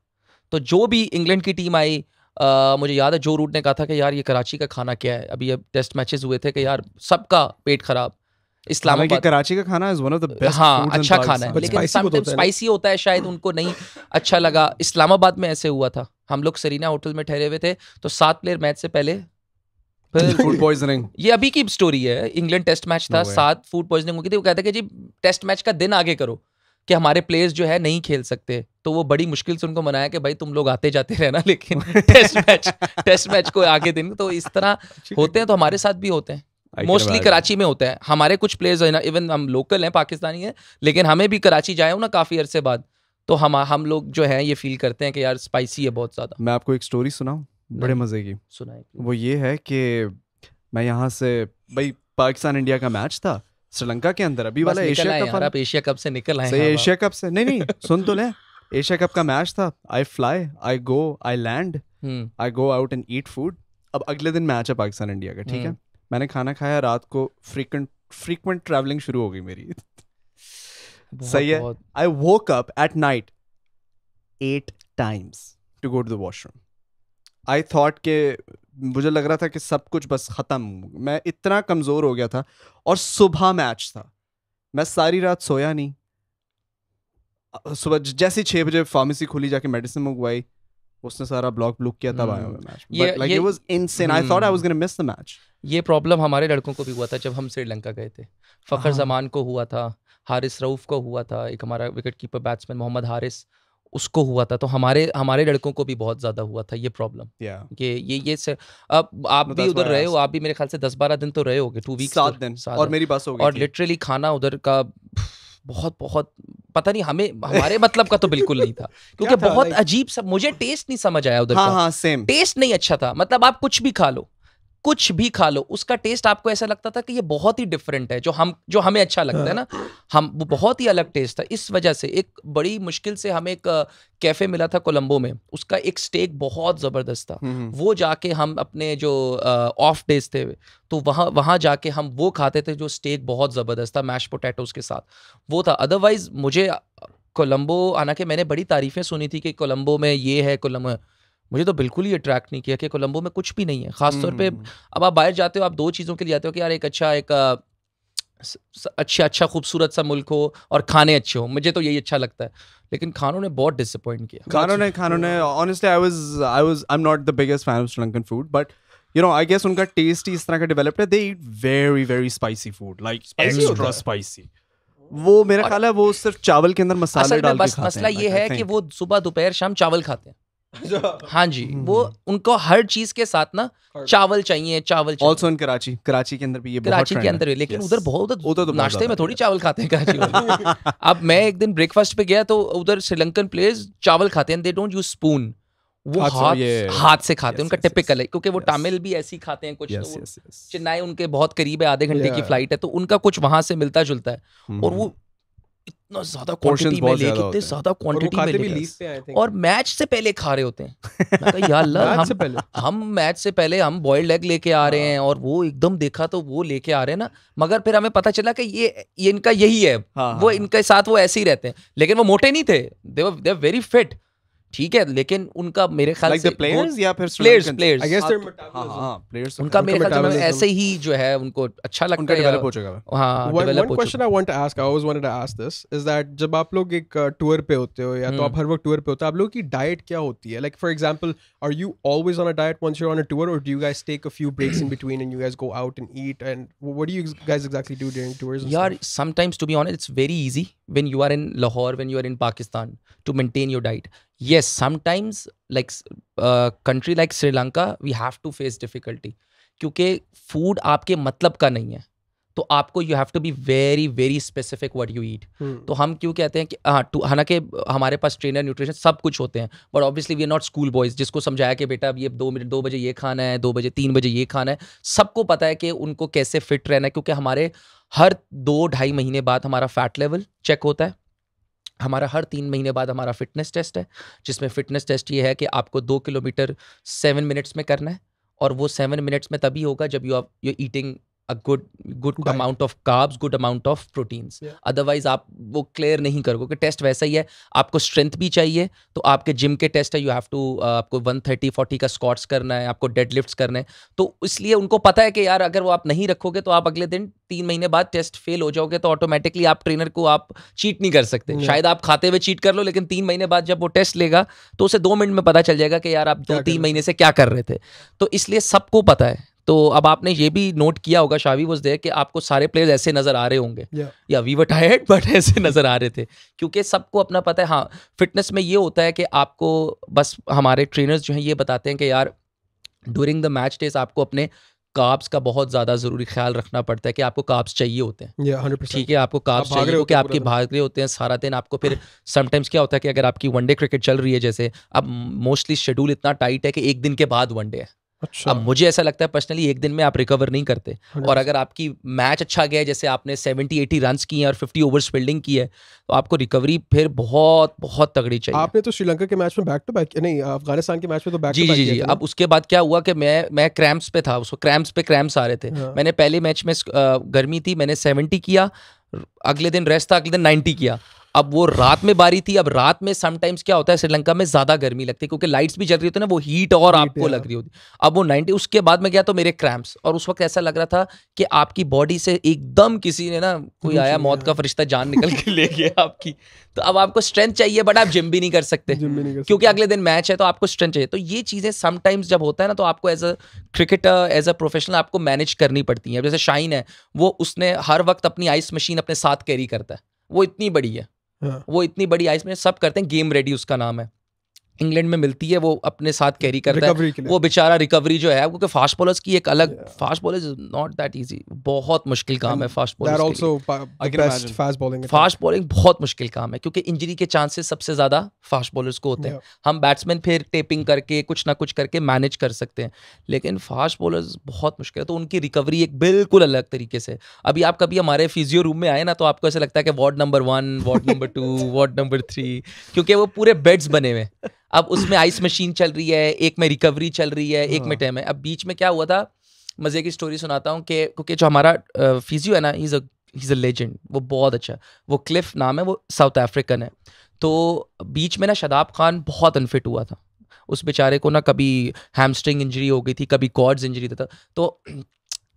तो जो भी इंग्लैंड की टीम आई Uh, मुझे याद है जो रूट ने कहा था कि यार ये कराची का खाना क्या है अभी अब टेस्ट मैचेस हुए थे कि यार सबका पेट ख़राब इस्लामाबाद कराची का खाना is one of the best हाँ अच्छा खाना है लेकिन स्पाइसी होता है शायद उनको नहीं अच्छा लगा इस्लामाबाद में ऐसे हुआ था हम लोग सरीना होटल में ठहरे हुए थे तो सात प्लेयर मैच से पहले फूड पॉइजनिंग ये अभी की स्टोरी है इंग्लैंड टेस्ट मैच था सात फूड पॉइजनिंग हो गई थी वो कहते कि जी टेस्ट मैच का दिन आगे करो कि हमारे प्लेयर्स जो है नहीं खेल सकते तो वो बड़ी मुश्किल से उनको मनाया कि भाई तुम लोग आते जाते रहना लेकिन टेस्ट मैच टेस्ट मैच को आगे दिन तो इस तरह होते हैं तो हमारे साथ भी होते हैं मोस्टली कराची में होता है हमारे कुछ प्लेयर्स है ना इवन हम लोकल हैं पाकिस्तानी हैं लेकिन हमें भी कराची जाए ना काफ़ी अरसे बाद तो हम हम लोग जो है ये फील करते हैं कि यार स्पाइसी है बहुत ज़्यादा मैं आपको एक स्टोरी सुनाऊँ बड़े मज़े की सुनाए वो ये है कि मैं यहाँ से भाई पाकिस्तान इंडिया का मैच था श्रीलंका के अंदर अभी वाला एशिया कप आप एशिया कप से निकल आए एशिया कप से नहीं नहीं सुन तो लें एशिया कप का मैच था I fly I go I land I go out and eat food अब अगले दिन मैच है पाकिस्तान इंडिया का ठीक हम्म। है मैंने खाना खाया रात को फ्रीक्वेंट फ्रीक्वेंट ट्रैवलिंग शुरू हो गई मेरी सही है I woke up at night eight times to go to the washroom I thought के मुझे लग रहा था कि सब कुछ बस ख़त्म मैं इतना कमज़ोर हो गया था और सुबह मैच था मैं सारी रात सोया नहीं सुबह जैसे छः बजे फार्मेसी खुली जाके मेडिसिन मंगवाई उसने सारा ब्लॉक ब्लॉक किया तब आया match but like it was insane I thought I was gonna miss the match ये प्रॉब्लम हम्म। हमारे लड़कों को भी हुआ था जब हम श्रीलंका गए थे फखर हाँ। जमान को हुआ था हारिस रऊफ को हुआ था एक हमारा wicket keeper batsman Mohammad Haris उसको हुआ था तो हमारे हमारे लड़कों को भी बहुत ज़्यादा हुआ था ये प्रॉब्लम yeah. ये ये ये अब आप no, भी उधर रहे हो आप भी मेरे ख्याल से दस बारह दिन तो रहे होगे टू वीक तो सात दिन और मेरी बस हो गई और लिटरली खाना उधर का बहुत बहुत पता नहीं हमें हमारे मतलब का तो बिल्कुल नहीं था क्योंकि बहुत अजीब सब मुझे टेस्ट नहीं समझ आया उधर हाँ, हाँ, सेम टेस्ट नहीं अच्छा था मतलब आप कुछ भी खा लो कुछ भी खा लो उसका टेस्ट आपको ऐसा लगता था कि ये बहुत ही डिफरेंट है जो हम जो हमें अच्छा लगता है हाँ। ना हम वो बहुत ही अलग टेस्ट था इस वजह से एक बड़ी मुश्किल से हमें एक कैफे मिला था कोलंबो में उसका एक स्टेक बहुत ज़बरदस्त था हम्म, हम्म। वो जाके हम अपने जो ऑफ डेज थे तो वहाँ वहाँ जाके हम वो खाते थे जो स्टेक बहुत ज़बरदस्त था मैश पोटैटोज के साथ वो था अदरवाइज मुझे कोलंबो हालांकि मैंने बड़ी तारीफ़ें सुनी थी कि कोलंबो में ये है कोलम्बो मुझे तो बिल्कुल ही अट्रैक्ट नहीं किया कि कोलंबो में कुछ भी नहीं है खासतौर पे हम्म, हम्म। अब आप बाहर जाते हो आप दो चीज़ों के लिए जाते हो कि यार एक अच्छा एक अच्छा अच्छा खूबसूरत सा मुल्क हो और खाने अच्छे हो मुझे तो यही अच्छा लगता है लेकिन खानों ने बहुत डिसअपॉइंट किया खानों ने खानों ने honestly I was I was I am not the biggest fan of Sri Lankan food but you know I guess उनका टेस्ट ही इस तरह का डेवलप्ड है they eat very very spicy food like extra spicy वो मेरा ख्याल है वो सिर्फ चावल के अंदर मसाले डाल के खाते हैं मसला ये है कि वो सुबह दोपहर शाम चावल खाते हैं हाँ जी वो hmm. उनको हर चीज के साथ ना चावल चाहिए चावल ऑल्सो इन कराची कराची के अंदर भी ये कराची के अंदर लेकिन उधर बहुत उधर तो नाश्ते में थोड़ी चावल खाते हैं कराची अब मैं एक दिन ब्रेकफास्ट पे गया तो उधर श्रीलंकन प्लेयर्स चावल खाते हैं दे डोंट यूज स्पून वो हाथ हाथ से खाते हैं उनका टिपिकल है क्योंकि वो तमिल भी ऐसे ही खाते हैं कुछ चेन्नई तो उनके बहुत करीब है आधे घंटे की फ्लाइट है तो उनका कुछ वहां से मिलता जुलता है hmm। और वो इतना ज्यादा क्वांटिटी में लेके इतने ज्यादा क्वांटिटी तो में लेके और मैच से पहले खा रहे होते हैं यार हम से पहले हम मैच से पहले हम बॉइल्ड एग लेके आ रहे हाँ। हैं और वो एकदम देखा तो वो लेके आ रहे हैं ना मगर फिर हमें पता चला कि ये, इनका यही है हाँ, वो हाँ, इनके साथ वो ऐसे ही रहते हैं लेकिन वो मोटे नहीं थे दे वर वेरी फिट ठीक है लेकिन उनका मेरे ख्याल like से players या फिर प्लेयर्स प्लेयर्स आई हाँ, players तो उनका मेरे ख्याल से ऐसे ही जो है उनको अच्छा लगता है डेवलप हो चुका हां डेवलप हो question I want to ask I always wanted to ask this is that जब आप लोग एक टूर uh, पे होते हो या तो आप हम्म। हर वक्त टूर पे होते हो आप लोगों की डाइट क्या होती है like for example are you always on a diet once you are on a tour और do you guys take a few breaks in between and you guys go out and eat and what do you guys exactly do during tours यार sometimes to be honest it's very easy when you are in Lahore, when you are in Pakistan, to maintain your diet. Yes, sometimes like a uh, country like Sri Lanka, we have to face difficulty क्योंकि फूड आपके मतलब का नहीं है तो आपको you have to be very very specific what you eat तो हम क्यों कहते हैं कि हाँ तो हालांकि हमारे पास ट्रेनर न्यूट्रिशन सब कुछ होते हैं but obviously we are not school boys जिसको समझाया कि बेटा अब ये दो मिनट दो बजे ये खाना है दो बजे तीन बजे ये खाना है सबको पता है कि उनको कैसे फिट रहना है क्योंकि हमारे हर दो ढाई महीने बाद हमारा फैट लेवल चेक होता है हमारा हर तीन महीने बाद हमारा फिटनेस टेस्ट है जिसमें फिटनेस टेस्ट ये है कि आपको दो किलोमीटर सेवन मिनट्स में करना है और वो सेवन मिनट्स में तभी होगा जब यू आप you eating a good good amount of carbs good amount of proteins otherwise आप वो क्लियर नहीं करोगे कि टेस्ट वैसा ही है आपको स्ट्रेंथ भी चाहिए तो आपके जिम के टेस्ट है यू हैव टू आपको 130 40 का स्कॉट्स करना है आपको डेड लिफ्ट करना है तो इसलिए उनको पता है कि यार अगर वो आप नहीं रखोगे तो आप अगले दिन तीन महीने बाद टेस्ट फेल हो जाओगे तो ऑटोमेटिकली आप ट्रेनर को आप चीट नहीं कर सकते yeah. शायद आप खाते हुए चीट कर लो लेकिन तीन महीने बाद जब वो टेस्ट लेगा तो उसे दो मिनट में पता चल जाएगा कि यार आप दो तीन महीने से क्या कर रहे थे तो इसलिए सबको पता है तो अब आपने ये भी नोट किया होगा शावी वॉज देयर कि आपको सारे प्लेयर्स ऐसे नजर आ रहे होंगे या वी वर टायर्ड बट ऐसे नजर आ रहे थे क्योंकि सबको अपना पता है हाँ फिटनेस में ये होता है कि आपको बस हमारे ट्रेनर्स जो हैं ये बताते हैं कि यार ड्यूरिंग द मैच डेज आपको अपने काब्स का बहुत ज़्यादा ज़रूरी ख्याल रखना पड़ता है कि आपको काब्स चाहिए होते हैं yeah, ठीक है आपको काब्स आप चाहिए क्योंकि आपके भाग रहे होते हैं सारा दिन आपको फिर समटाइम्स क्या होता है कि अगर आपकी वनडे क्रिकेट चल रही है जैसे अब मोस्टली शेड्यूल इतना टाइट है कि एक दिन के बाद वनडे है अच्छा। अब मुझे ऐसा लगता है पर्सनली एक दिन में आप रिकवर नहीं करते और अगर आपकी मैच अच्छा गया जैसे आपने 70 80 रन की हैं और 50 ओवर्स फील्डिंग की है तो आपको रिकवरी फिर बहुत बहुत तगड़ी चाहिए आपने तो श्रीलंका के मैच में बैक टू बैक नहीं अफगानिस्तान के मैच में तो बैक जी जी जी अब उसके बाद क्या हुआ कि मैं मैं क्रैम्प्स पे था उसको क्रैम्प्स पे क्रैम्प्स आ रहे थे हाँ। मैंने पहले मैच में गर्मी थी मैंने सेवेंटी किया अगले दिन रेस्ट था अगले दिन नाइन्टी किया अब वो रात में बारी थी अब रात में समटाइम्स क्या होता है श्रीलंका में ज्यादा गर्मी लगती है क्योंकि लाइट्स भी जल रही होती है ना वो हीट और हीट आपको लग रही होती अब वो नाइनटी उसके बाद में गया तो मेरे क्रैम्प्स और उस वक्त ऐसा लग रहा था कि आपकी बॉडी से एकदम किसी ने ना कोई आया मौत का फरिश्ता जान निकल के ले गया आपकी तो अब आपको स्ट्रेंथ चाहिए बट आप जिम भी नहीं कर सकते क्योंकि अगले दिन मैच है तो आपको स्ट्रेंथ चाहिए तो ये चीजें समटाइम्स जब होता है ना तो आपको as a cricketer as a professional आपको मैनेज करनी पड़ती है जैसे शाइन है वो उसने हर वक्त अपनी आइस मशीन अपने साथ कैरी करता है वो इतनी बड़ी है हाँ। वो इतनी बड़ी आइस में सब करते हैं गेम रेडी उसका नाम है इंग्लैंड में मिलती है वो अपने साथ कैरी करता है वो बेचारा रिकवरी जो है क्योंकि फास्ट बॉलर्स की एक अलग fast bowler is not that easy बहुत मुश्किल काम है फास्ट बॉलर फास्ट बॉलिंग बहुत मुश्किल काम है क्योंकि इंजरी के चांसेस सबसे ज्यादा फास्ट बॉलर्स को होते हैं हम बैट्समैन फिर टेपिंग करके कुछ ना कुछ करके मैनेज कर सकते हैं लेकिन फास्ट बॉलर्स बहुत मुश्किल है तो उनकी रिकवरी एक बिल्कुल अलग तरीके से अभी आप कभी हमारे फिजियो रूम में आए ना तो आपको ऐसा लगता है कि ward number one ward number two ward number three क्योंकि वो पूरे बेड्स बने हुए अब उसमें आइस मशीन चल रही है एक में रिकवरी चल रही है एक में टेम हाँ। है अब बीच में क्या हुआ था मज़े की स्टोरी सुनाता हूँ कि क्योंकि जो हमारा फिजियो है ना इज़ अज़ इज़ अ लेजेंड वो बहुत अच्छा वो क्लिफ नाम है वो साउथ अफ्रीकन है तो बीच में ना शदाब खान बहुत अनफिट हुआ था उस बेचारे को ना कभी हैमस्ट्रिंग इंजरी हो गई थी कभी कॉर्ड्स इंजरी था तो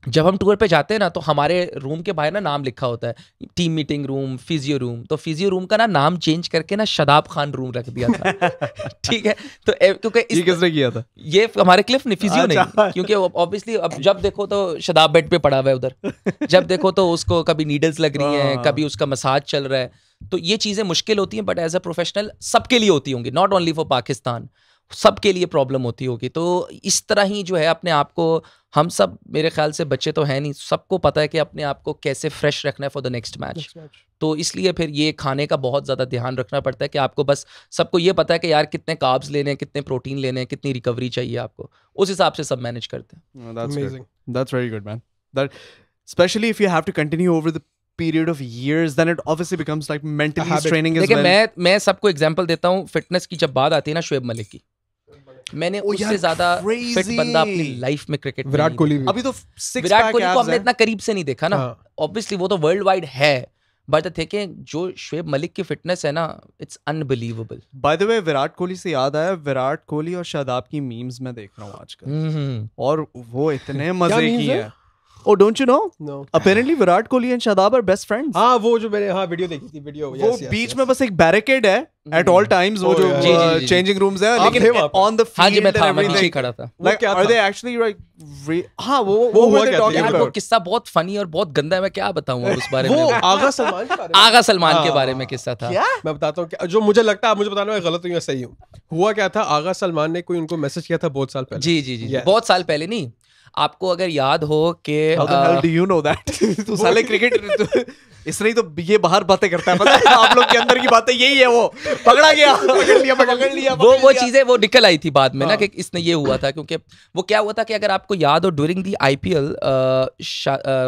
जब हम टूर पे जाते हैं ना तो हमारे रूम के बाहर ना नाम लिखा होता है team meeting room physio room तो फिजियो रूम का ना नाम चेंज करके ना शदाब खान रूम रख दिया था ठीक है तो क्योंकि इस ये किसने किया था ये हमारे क्लिफ ने फिजियो ने अच्छा। क्योंकि ऑब्वियसली अब जब देखो तो शदाब बेड पे पड़ा हुआ है उधर जब देखो तो उसको कभी नीडल्स लग रही है हाँ। कभी उसका मसाज चल रहा है तो ये चीज़ें मुश्किल होती हैं बट एज अ प्रोफेशनल सबके लिए होती होंगी नॉट ओनली फॉर पाकिस्तान सबके लिए प्रॉब्लम होती होगी तो इस तरह ही जो है अपने आप को हम सब मेरे ख्याल से बच्चे तो हैं नहीं सबको पता है कि अपने आप को कैसे फ्रेश रखना है फॉर द नेक्स्ट मैच तो इसलिए फिर ये खाने का बहुत ज़्यादा ध्यान रखना पड़ता है कि आपको बस सबको ये पता है कि यार कितने काब्स लेने हैं कितने प्रोटीन लेने हैं कितनी रिकवरी चाहिए आपको उस हिसाब से सब मैनेज करते हैं especially if you have to continue over the period of years then it obviously becomes like mentally training देखिए मैं मैं सबको एग्जांपल देता हूँ फिटनेस की जब बात आती है ना शुएब मलिक की मैंने oh, उससे ज्यादा फिट बंदा अपनी लाइफ में क्रिकेट विराट कोहली अभी तो विराट कोहली को हमने इतना करीब से नहीं देखा ना ऑब्वियसली हाँ। वो तो वर्ल्ड वाइड है बट देखें जो शुएब मलिक की फिटनेस है ना it's unbelievable by the way Virat Kohli से याद आया विराट कोहली और शादाब की मीम्स मैं देख रहा हूँ आजकल हम्म, हम्म। और वो इतने मजे की है Oh, don't you know? No. Apparently Virat Kohli and Shadab are best friends. हाँ वो जो मैंने हाँ वीडियो देखी थी वीडियो वो बीच में बस एक बैरिकेड है at हम्म। all times वो जो uh, changing rooms है लेकिन on the हाँ, field था मैं नीचे तो खड़ा था like are they actually like हाँ वो वो हुआ क्या यार वो किस्सा बहुत funny और बहुत गंदा है मैं क्या बताऊँ उस बारे में वो आगा सलमान के बारे में आगा सलमान के हाँ। बारे में किस्सा था क्या मैं बताता हूँ जो मुझे लगता है मुझे बताना मैं गलत हूँ या सही हूँ हुआ क्या था आगा सलमान ने कोई उनको मैसेज किया था बहुत साल पहले जी जी जी बहुत साल पहले नहीं आपको अगर याद हो कि डू यू नो दैट तो साले क्रिकेट इसने ही तो ये बाहर बातें करता है पता आप लोग के अंदर की बातें यही है वो पकड़ा गया पकड़ लिया पकड़ लिया वो वो चीजें वो निकल आई थी बाद में ना हाँ। कि इसने ये हुआ था क्योंकि वो क्या हुआ था कि अगर आपको याद हो during the IPL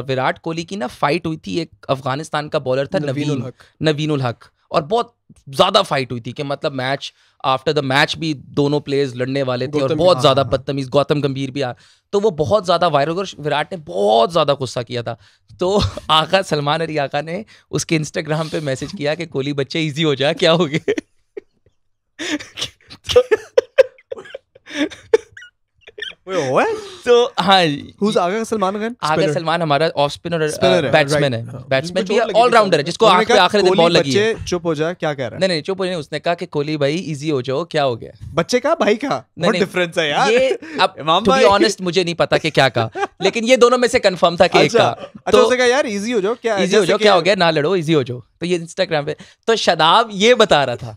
Virat Kohli की ना फाइट हुई थी एक अफगानिस्तान का बॉलर था नवीन नवीन उल हक और बहुत ज्यादा फाइट हुई थी कि मतलब मैच आफ्टर द मैच भी दोनों प्लेयर्स लड़ने वाले थे और बहुत हाँ, ज्यादा हाँ, हाँ। बदतमीज गौतम गंभीर भी आ तो वो बहुत ज्यादा वायरल और विराट ने बहुत ज्यादा गुस्सा किया था तो आका सलमान अली आका ने उसके इंस्टाग्राम पे मैसेज किया कि कोहली बच्चे इजी हो जाए क्या हो गए तो, हाँ आगे सलमान खान आगे सलमान हमारा ऑफ स्पिनर बैट्समैन है बैट्समैन भी ऑलराउंडर है जिसको दिन बॉल लगी है चुप हो क्या कह रहा है नहीं नहीं चुप हो जाए उसने कहा कि कोहली भाई इजी हो जाओ क्या हो गया बच्चे का भाई का डिफरेंस है यार ये अब ऑनेस्ट मुझे नहीं पता कि क्या कहा लेकिन ये दोनों में से कंफर्म था कि एक का अच्छा, अच्छा, तो उसने कहा यार इजी हो जाओ क्या इजी हो जाओ क्या हो गया ना लड़ो इजी हो जाओ तो ये इंस्टाग्राम पे तो शदाब ये बता रहा था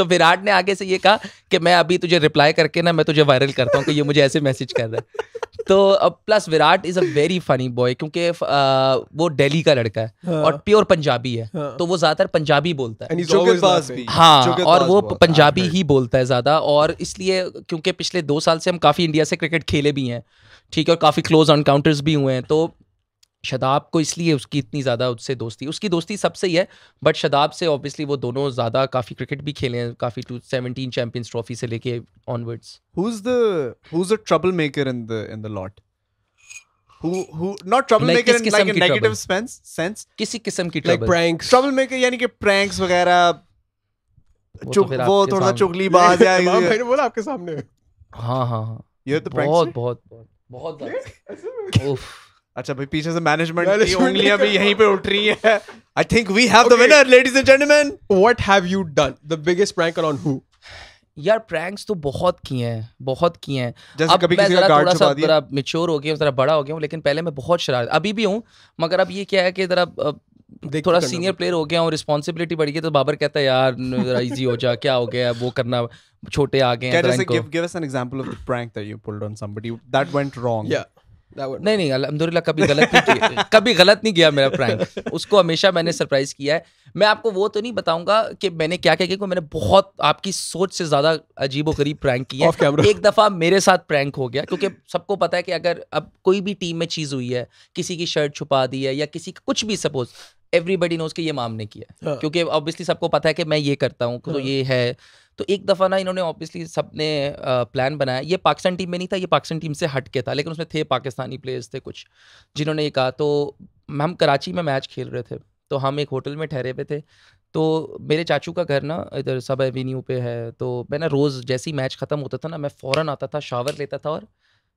तो विराट ने आगे से ये कहा कि मैं अभी तुझे रिप्लाई करके ना मैं तुझे वायरल करता हूँ कि ये मुझे ऐसे मैसेज कर रहा है तो अब plus Virat is a very funny boy क्योंकि वो दिल्ली का लड़का है हाँ। और प्योर पंजाबी है हाँ। तो वो ज़्यादातर पंजाबी बोलता है हाँ और वो पंजाबी ही बोलता है ज़्यादा और इसलिए क्योंकि पिछले दो साल से हम काफ़ी इंडिया से क्रिकेट खेले भी हैं ठीक है और काफ़ी क्लोज ऑन भी हुए हैं तो शदाब को इसलिए उसकी इतनी ज़्यादा उससे दोस्ती उसकी दोस्ती सबसे ही है बट शदाब से ऑब्वियसली वो दोनों ज़्यादा काफ़ी क्रिकेट भी खेले हैं काफ़ी टू सेवनटीन चैम्पियंस ट्रॉफी से लेके onwards trouble maker in the in the lot who who not किसी किस्म की वगैरह अच्छा भाई पीछे से मैनेजमेंट की उंगलियां भी यहीं पे उठ रही हैं I think we have the winner ladies and gentleman what have you done the biggest prank on who यार प्रैंक्स तो बहुत किए हैं बहुत किए हैं जैसे अब कभी मैं जरा थोड़ा सा जरा मेच्योर हो गया जरा बड़ा हो गया हूँ लेकिन पहले मैं बहुत शरारत अभी भी हूँ मगर अब ये क्या है कि जरा थोड़ा सीनियर प्लेयर हो गया हूँ रिस्पॉन्सिबिलिटी बढ़ गई तो बाबर कहता है यार जरा इजी हो जा क्या हो गया वो करना छोटे आ गए हैं प्रैंक प्रैंक को give us an example of the that that you pulled on somebody went wrong या नहीं नहीं अलहमदुल्ला कभी गलत नहीं किया कभी गलत नहीं किया मेरा प्रैंक उसको हमेशा मैंने सरप्राइज किया है मैं आपको वो तो नहीं बताऊंगा कि मैंने क्या क्या किया मैंने बहुत आपकी सोच से ज्यादा अजीब व गरीब प्रैंक किया है एक दफा मेरे साथ प्रैंक हो गया क्योंकि सबको पता है कि अगर अब कोई भी टीम में चीज हुई है किसी की शर्ट छुपा दी है या किसी का कुछ भी सपोज एवरीबडी नोज के ये माम ने किया हाँ। क्योंकि ऑब्वियसली सबको पता है कि मैं ये करता हूँ तो हाँ। ये है तो एक दफ़ा ना इन्होंने ऑब्वियसली सब ने प्लान बनाया ये पाकिस्तान टीम में नहीं था ये पाकिस्तान टीम से हट के था लेकिन उसमें थे पाकिस्तानी प्लेयर्स थे कुछ जिन्होंने ये कहा तो हम कराची में मैच खेल रहे थे तो हम एक होटल में ठहरे हुए थे तो मेरे चाचू का घर ना इधर सब एवेन्यू पे है तो मैं ना रोज़ जैसी मैच ख़त्म होता था ना मैं फ़ौरन आता था शावर लेता था और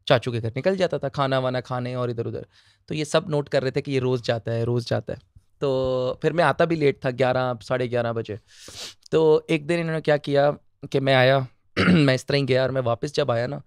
चाचू के घर निकल जाता था खाना वाना खाने और इधर उधर तो ये सब नोट कर रहे थे कि ये रोज़ जाता है रोज़ जाता है तो फिर मैं आता भी लेट था ग्यारह साढ़े ग्यारह बजे तो एक दिन इन्होंने क्या किया कि मैं आया मैं इस तरह ही गया और मैं वापस जब आया ना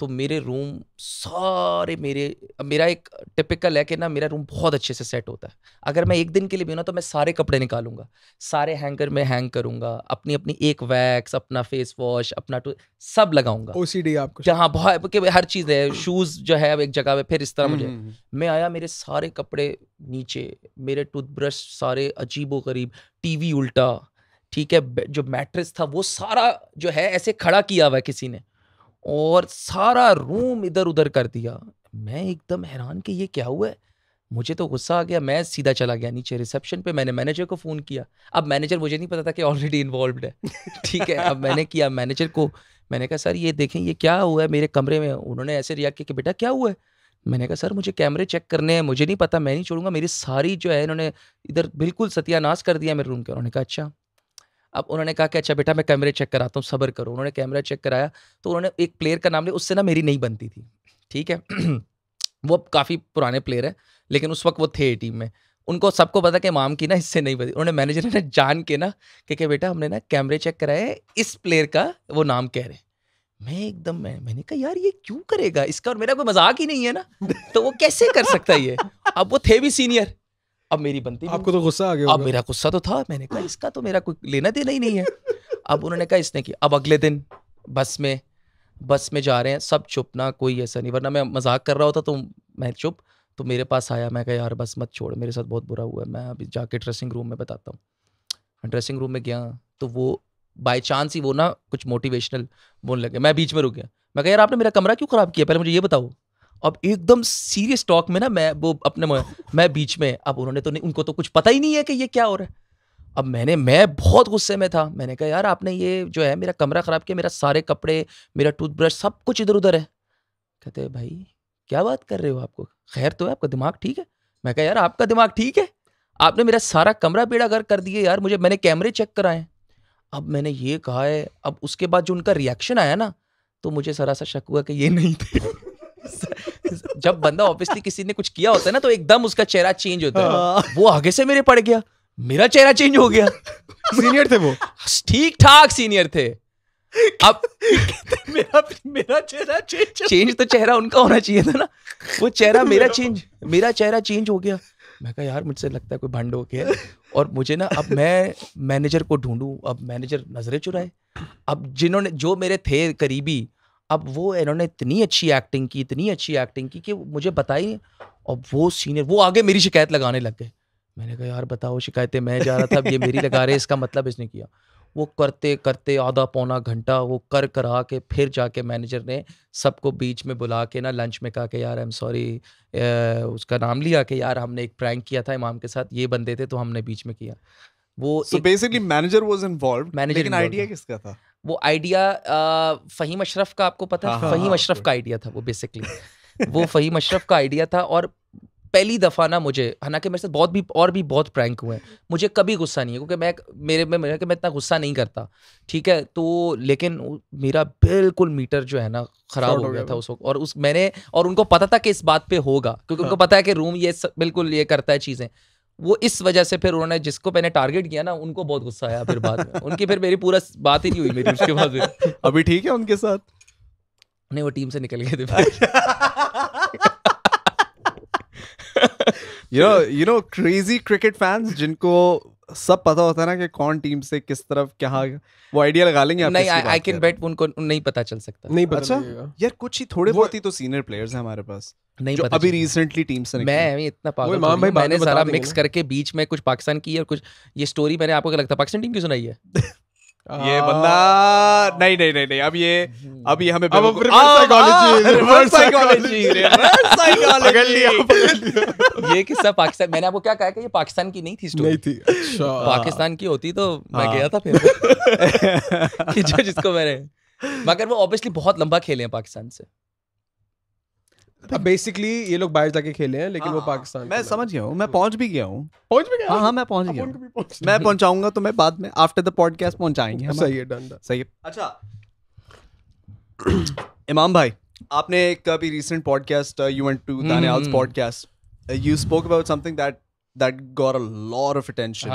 तो मेरे रूम सारे मेरे मेरा एक टिपिकल है कि ना मेरा रूम बहुत अच्छे से सेट होता है अगर मैं एक दिन के लिए भी ना तो मैं सारे कपड़े निकालूंगा सारे हैंगर में हैंग करूंगा अपनी अपनी एक वैक्स अपना फेस वॉश अपना टू सब लगाऊंगा ओ सी डी आपको जहाँ बहुत हर चीज़ है शूज़ जो है एक जगह पे फिर इस तरह मुझे हम्म, हम्म, हम्म। मैं आया मेरे सारे कपड़े नीचे मेरे टूथब्रश सारे अजीबो गरीब टी उल्टा ठीक है जो मैट्रेस था वो सारा जो है ऐसे खड़ा किया हुआ है किसी ने और सारा रूम इधर उधर कर दिया मैं एकदम हैरान कि ये क्या हुआ है मुझे तो गुस्सा आ गया मैं सीधा चला गया नीचे रिसेप्शन पे मैंने मैनेजर को फ़ोन किया अब मैनेजर मुझे नहीं पता था कि ऑलरेडी इन्वॉल्व है ठीक है अब मैंने किया मैनेजर को मैंने कहा सर ये देखें ये क्या हुआ है मेरे कमरे में उन्होंने ऐसे रिएक्ट किया कि बेटा क्या हुआ है मैंने कहा सर मुझे कैमरे चेक करने हैं मुझे नहीं पता मैं नहीं छोड़ूंगा मेरी सारी जो है इन्होंने इधर बिल्कुल सत्यानाश कर दिया मेरे रूम के उन्होंने कहा अच्छा अब उन्होंने कहा कि अच्छा बेटा मैं कैमरे चेक कराता हूँ सबर करो उन्होंने कैमरा चेक कराया तो उन्होंने एक प्लेयर का नाम लिया उससे ना मेरी नहीं बनती थी ठीक है वो अब काफ़ी पुराने प्लेयर है लेकिन उस वक्त वो थे टीम में उनको सबको पता कि माम की ना इससे नहीं बदी उन्होंने मैनेजर ने जान के ना कि बेटा हमने ना कैमरे चेक कराए इस प्लेयर का वो नाम कह रहे मैं एकदम मैं मैंने कहा यार ये क्यों करेगा इसका और मेरा कोई मजाक ही नहीं है ना तो वो कैसे कर सकता है ये अब वो थे भी सीनियर अब मेरी बनती आपको तो गुस्सा आ गया अब मेरा गुस्सा तो था मैंने कहा इसका तो मेरा कोई लेना देना ही नहीं है अब उन्होंने कहा इसने किया अब अगले दिन बस में बस में जा रहे हैं सब चुप ना कोई ऐसा नहीं वरना मैं मजाक कर रहा होता तो मैं चुप तो मेरे पास आया मैं कहा यार बस मत छोड़ मेरे साथ बहुत बुरा हुआ है मैं अभी जाके ड्रेसिंग रूम में बताता हूँ ड्रेसिंग रूम में गया तो वो बाई चांस ही वो ना कुछ मोटिवेशनल बोलने लगे मैं बीच में रुक गया मैं कहा यार आपने मेरा कमरा क्यों ख़राब किया पहले मुझे ये बताओ अब एकदम सीरियस टॉक में ना मैं वो अपने मैं बीच में अब उन्होंने तो नहीं उनको तो कुछ पता ही नहीं है कि ये क्या हो रहा है अब मैंने मैं बहुत गुस्से में था मैंने कहा यार आपने ये जो है मेरा कमरा ख़राब किया मेरा सारे कपड़े मेरा टूथब्रश सब कुछ इधर उधर है कहते भाई क्या बात कर रहे हो आपको खैर तो है आपका दिमाग ठीक है मैं कहा यार आपका दिमाग ठीक है आपने मेरा सारा कमरा बेड़ा घर कर दिए यार मुझे मैंने कैमरे चेक कराए अब मैंने ये कहा है अब उसके बाद जो उनका रिएक्शन आया ना तो मुझे सरासर शक हुआ कि ये नहीं थे जब बंदा ऑब्वियसली किसी ने कुछ किया होता है ना तो एकदम उसका चेहरा चेंज होता है हाँ। वो आगे से मेरे पड़ गया मेरा चेहरा चेंज हो गया सीनियर थे वो ठीक ठाक सीनियर थे अब मेरा मेरा चेहरा चेंज चेंज तो चेहरा उनका होना चाहिए था ना वो चेहरा मेरा चेंज मेरा चेहरा चेंज हो गया मैं कहा यार मुझसे लगता है कोई भंड हो गया और मुझे ना अब मैं मैनेजर को ढूंढूं अब मैनेजर नजरें चुराए अब जिन्होंने जो मेरे थे करीबी अब वो इन्होंने इतनी अच्छी एक्टिंग की इतनी अच्छी एक्टिंग की कि मुझे बताई और वो सीनियर वो आगे मेरी शिकायत लगाने लग गए मैंने कहा यार बताओ शिकायतें मैं जा रहा था अब ये मेरी लगा रहे इसका मतलब इसने किया वो करते करते आधा पौना घंटा वो कर करा के फिर जाके मैनेजर ने सबको बीच में बुला के ना लंच में कहा कि यार आई एम सॉरी उसका नाम लिया कि यार हमने एक प्रैंक किया था इमाम के साथ ये बंदे थे तो हमने बीच में किया वो basically manager was involve manager लेकिन आइडिया किसका था वो आइडिया फ़हीम अशरफ का आपको पता है हाँ, हाँ, फ़हीम हाँ, अशरफ का आइडिया था वो बेसिकली वो फ़हीम अशरफ का आइडिया था और पहली दफ़ा ना मुझे हालांकि मेरे साथ बहुत भी और भी बहुत प्रैंक हुए हैं मुझे कभी गुस्सा नहीं है क्योंकि मैं मेरे में मेरे मैं इतना गुस्सा नहीं करता ठीक है तो लेकिन मेरा बिल्कुल मीटर जो है ना ख़राब हो गया था उस वक्त और उस मैंने और उनको पता था कि इस बात पे होगा क्योंकि हाँ। उनको पता है कि रूम ये बिल्कुल ये करता है चीज़ें वो इस वजह से फिर उन्होंने जिसको मैंने टारगेट किया ना उनको बहुत गुस्सा आया फिर बाद में उनकी फिर मेरी पूरा बात ही नहीं हुई मेरी उसके बाद अभी ठीक है उनके साथ नहीं वो टीम से निकल गए थे you know you know crazy cricket fans जिनको सब पता होता है ना कि कौन टीम से किस तरफ क्या वो आइडिया लगा लेंगे नहीं आई कैन बेट उनको नहीं पता चल सकता नहीं पता अच्छा यार कुछ ही थोड़े बहुत ही तो सीनियर प्लेयर्स हैं हमारे पास नहीं जो पता अभी रिसेंटली टीम से मैं इतना पागल भाई, भाई मैंने सारा मिक्स करके बीच में कुछ पाकिस्तान की और कुछ ये स्टोरी मैंने आपको क्या लगता है पाकिस्तान टीम की सुनाई है ये बंदा नहीं नहीं नहीं नहीं अब ये अभी हमें अब साइकोलॉजी रिवर्स साइकोलॉजी साइकोलॉजी ये किस्सा पाकिस्तान मैंने आपको क्या कहा कि ये पाकिस्तान की नहीं थी स्टोरी नहीं थी अच्छा। पाकिस्तान की होती तो मैं हाँ। गया था फिर कि जो जिसको मैंने मगर वो ऑब्वियसली बहुत लंबा खेले हैं पाकिस्तान से बेसिकली ये लोग बाहर जाके खेले हैं लेकिन वो हाँ, पाकिस्तान मैं समझ गया हूँ मैं पहुंच भी गया हूँ पहुंच भी गया हाँ हाँ मैं पहुंच गया मैं पहुंचाऊंगा तो मैं बाद में आफ्टर द पॉडकास्ट पहुंचाएंगे सही है डन सही है अच्छा इमाम भाई आपने एक अभी recent podcast you went to Daniyal's podcast you spoke about something that that got a lot of attention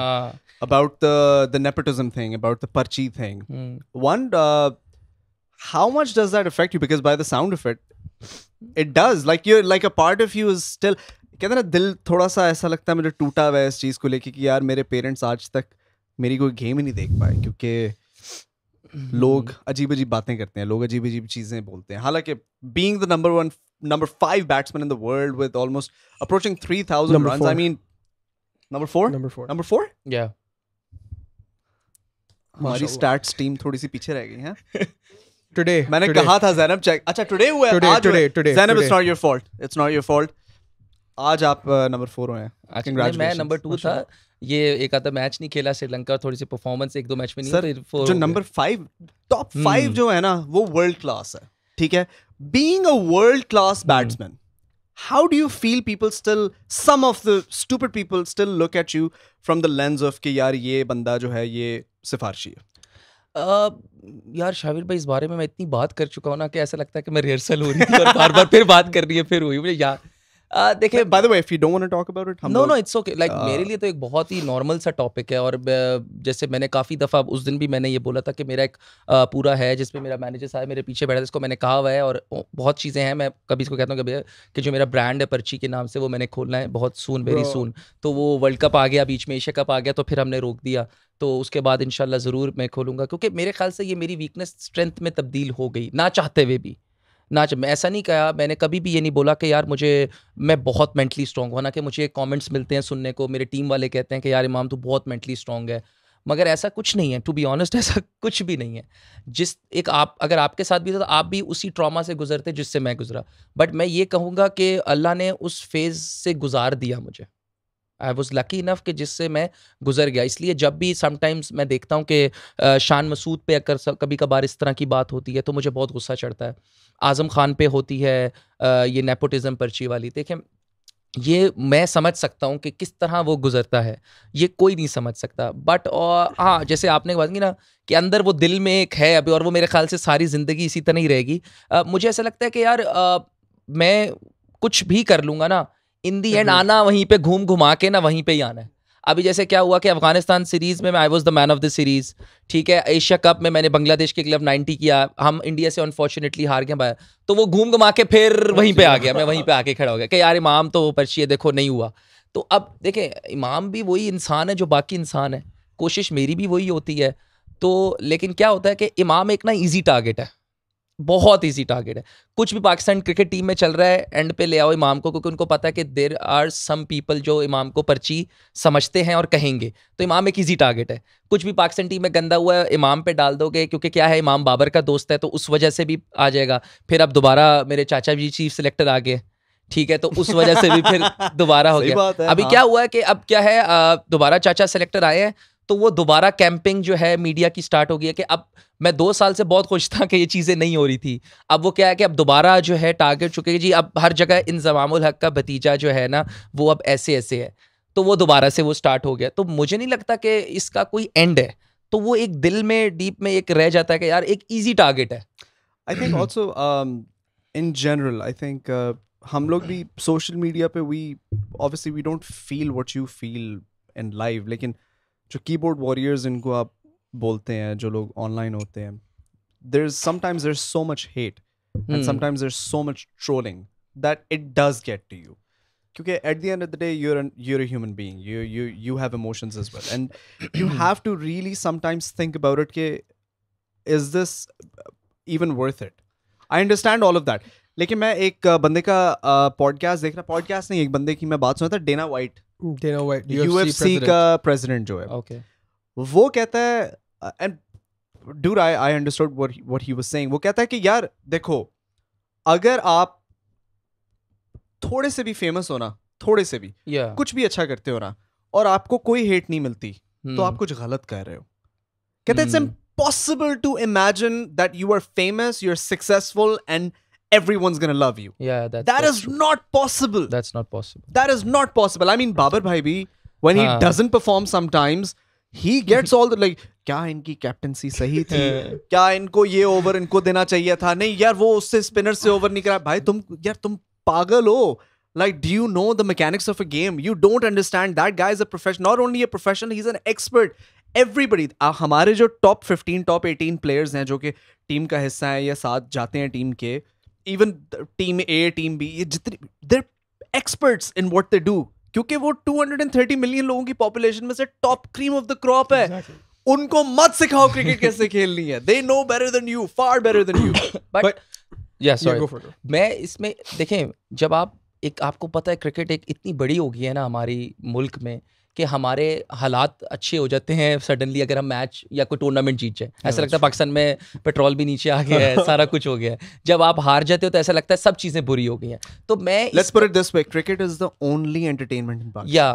about the the nepotism thing about the पर्ची thing one how much does that much you because by the sound by the it does like you like a part of you is still कहते ना दिल थोड़ा सा ऐसा लगता है मुझे टूटा हुआ है इस चीज़ को लेके कि यार मेरे पेरेंट्स आज तक मेरी कोई गेम ही नहीं देख पाए क्योंकि लोग hmm. अजीब अजीब बातें करते हैं लोग अजीब अजीब चीज़ें बोलते हैं हालांकि being the number one number five batsman in the world with almost approaching three thousand run I mean number four number four number four हमारी स्टैट्स टीम थोड़ी सी पीछे रह गई है टुडे मैंने today. कहा था जैनब चेक अच्छा टुडे हुआ है आज today today Zainab it's not your fault it's not your fault आज आप नंबर uh, फोर हुए हैं मैं नंबर टू था ये एक आधा मैच नहीं खेला श्रीलंका थोड़ी सी परफॉर्मेंस एक दो मैच में नहीं सर तो जो नंबर फाइव टॉप फाइव जो है ना वो वर्ल्ड क्लास है ठीक है being a world class batsman how do you feel people still some of the stupid people still look at you from the lens of कि यार ये बंदा जो है ये सिफारशी है आ, यार शाविर भाई इस बारे में मैं इतनी बात कर चुका हूँ ना कि ऐसा लगता है कि मैं रिहर्सल हो रही थी और बार बार फिर बात कर रही है फिर हुई मुझे यार देखिए by the way if you don't want to talk about it no no it's okay like मेरे लिए तो एक बहुत ही नॉर्मल सा टॉपिक है और uh, जैसे मैंने काफ़ी दफ़ा उस दिन भी मैंने ये बोला था कि मेरा एक uh, पूरा है जिसमें मेरा मैनेजर साहब मेरे पीछे बैठा था इसको मैंने कहा हुआ है और बहुत चीज़ें हैं मैं कभी इसको कहता हूँ कि, कि जो मेरा ब्रांड है पर्ची के नाम से वो मैंने खोलना है बहुत सून वेरी सून तो वो वर्ल्ड कप आ गया बीच में एशिया कप आ गया तो फिर हमने रोक दिया तो उसके बाद इनशाला ज़रूर मैं खोलूँगा क्योंकि मेरे ख्याल से ये मेरी वीकनेस स्ट्रेंथ में तब्दील हो गई ना चाहते हुए भी नाच मैं ऐसा नहीं कहा मैंने कभी भी ये नहीं बोला कि यार मुझे मैं बहुत मेंटली स्ट्रॉग हूँ हालांकि मुझे कमेंट्स मिलते हैं सुनने को मेरे टीम वाले कहते हैं कि यार इमाम तो बहुत मेंटली स्ट्रॉन्ग है मगर ऐसा कुछ नहीं है टू बी ऑनेस्ट ऐसा कुछ भी नहीं है जिस एक आप अगर आपके साथ भी था तो आप भी उसी ट्रामा से गुजरते जिससे मैं गुजरा बट मैं ये कहूँगा कि अल्लाह ने उस फेज़ से गुजार दिया मुझे आई वॉज लकी इनफ कि जिससे मैं गुजर गया इसलिए जब भी समटाइम्स मैं देखता हूँ कि शान मसूद पे अगर कभी कभार इस तरह की बात होती है तो मुझे बहुत गुस्सा चढ़ता है आज़म खान पे होती है ये नेपोटिज़म पर्ची वाली देखें ये मैं समझ सकता हूँ कि किस तरह वो गुजरता है ये कोई नहीं समझ सकता बट हाँ जैसे आपने बात की ना कि अंदर वो दिल में एक है अभी और वो मेरे ख्याल से सारी ज़िंदगी इसी तरह ही रहेगी मुझे ऐसा लगता है कि यार आ, मैं कुछ भी कर लूँगा ना इन दी एंड आना वहीं पे घूम घुमा के ना वहीं पे ही आना है अभी जैसे क्या हुआ कि अफगानिस्तान सीरीज में I was the man of the series ठीक है एशिया कप में मैंने बांग्लादेश के खिलाफ 90 किया हम इंडिया से अनफॉर्चुनेटली हार गए भाई तो वो घूम घुमा के फिर वहीं पे आ गया मैं वहीं पे आके खड़ा हो गया कि यार इमाम तो पर्ची है देखो नहीं हुआ तो अब देखें इमाम भी वही इंसान है जो बाकी इंसान है कोशिश मेरी भी वही होती है तो लेकिन क्या होता है कि इमाम एक ना ईजी टारगेट है बहुत इजी टारगेट है कुछ भी पाकिस्तान क्रिकेट टीम में चल रहा है एंड पे ले आओ इमाम को क्योंकि उनको पता है कि देर आर सम पीपल जो इमाम को पर्ची समझते हैं और कहेंगे तो इमाम एक इजी टारगेट है कुछ भी पाकिस्तान टीम में गंदा हुआ है इमाम पे डाल दोगे क्योंकि क्या है इमाम बाबर का दोस्त है तो उस वजह से भी आ जाएगा फिर अब दोबारा मेरे चाचा जी चीफ सिलेक्टर आ गए ठीक है तो उस वजह से भी फिर दोबारा हो गया अभी हाँ। क्या हुआ है कि अब क्या है दोबारा चाचा सिलेक्टर आए हैं तो वो दोबारा कैंपिंग जो है मीडिया की स्टार्ट हो गई है कि अब मैं दो साल से बहुत खुश था कि ये चीज़ें नहीं हो रही थी अब वो क्या है कि अब दोबारा जो है टारगेट चुके जी अब हर जगह इंजमामुल हक का भतीजा जो है ना वो अब ऐसे ऐसे है तो वो दोबारा से वो स्टार्ट हो गया तो मुझे नहीं लगता कि इसका कोई एंड है तो वो एक दिल में डीप में एक रह जाता है कि यार एक ईजी टारगेट है I think also in general I think हम लोग भी सोशल मीडिया पे we obviously we don't feel what you feel in live लेकिन जो कीबोर्ड वॉरियर्स इनको आप बोलते हैं जो लोग ऑनलाइन होते हैं there is sometimes there so much hate and sometimes there so much trolling that it does get to you क्योंकि at the end of the day you're you're human you you you have emotions as well and you have to really sometimes think about it के is this even worth it I understand all of that लेकिन मैं एक बंदे का पॉडकास्ट देख रहा पॉडकास्ट नहीं एक बंदे की मैं बात सुना था Dana White Dana White UFC का प्रेसिडेंट जो है ओके वो कहता है and dude I I understood what he was saying वो कहता है कि यार देखो अगर आप थोड़े से भी फेमस होना थोड़े से भी yeah. कुछ भी अच्छा करते हो ना और आपको कोई हेट नहीं मिलती तो hmm. तो आप कुछ गलत कर रहे हो कहते हैं it's impossible to imagine that you are famous you are successful and everyone's gonna love you. Yeah, that's that that's is not possible. That's not possible. That is not possible. I mean, Babar Bhai bhi, when हाँ. he doesn't perform sometimes, he gets all the like क्या इनकी कैप्टनसी सही थी क्या इनको ये ओवर इनको देना चाहिए था नहीं यार वो उससे स्पिनर से ओवर नहीं करा भाई तुम यार तुम पागल हो like do you know the mechanics of a game you don't understand that guy is a professional not only a professional he's an expert everybody हमारे जो टॉप 15 टॉप 18 प्लेयर्स हैं जो कि टीम का हिस्सा है या साथ जाते हैं टीम के even team A team B ये जितनी देर experts in what they do क्योंकि वो 230 मिलियन लोगों की पॉपुलेशन में से top cream of the crop है exactly. उनको मत सिखाओ क्रिकेट कैसे खेलनी है they know better than you far better than you but yeah sorry मैं इसमें देखें जब आप एक आपको पता है क्रिकेट एक इतनी बड़ी हो गई है ना हमारी मुल्क में कि हमारे हालात अच्छे हो जाते हैं सडनली अगर हम मैच या कोई टूर्नामेंट जीत जाए ऐसा लगता है पाकिस्तान में पेट्रोल भी नीचे आ गया है सारा कुछ हो गया है जब आप हार जाते हो तो ऐसा लगता है सब चीज़ें बुरी हो गई हैं तो मैं cricket is the only entertainment yeah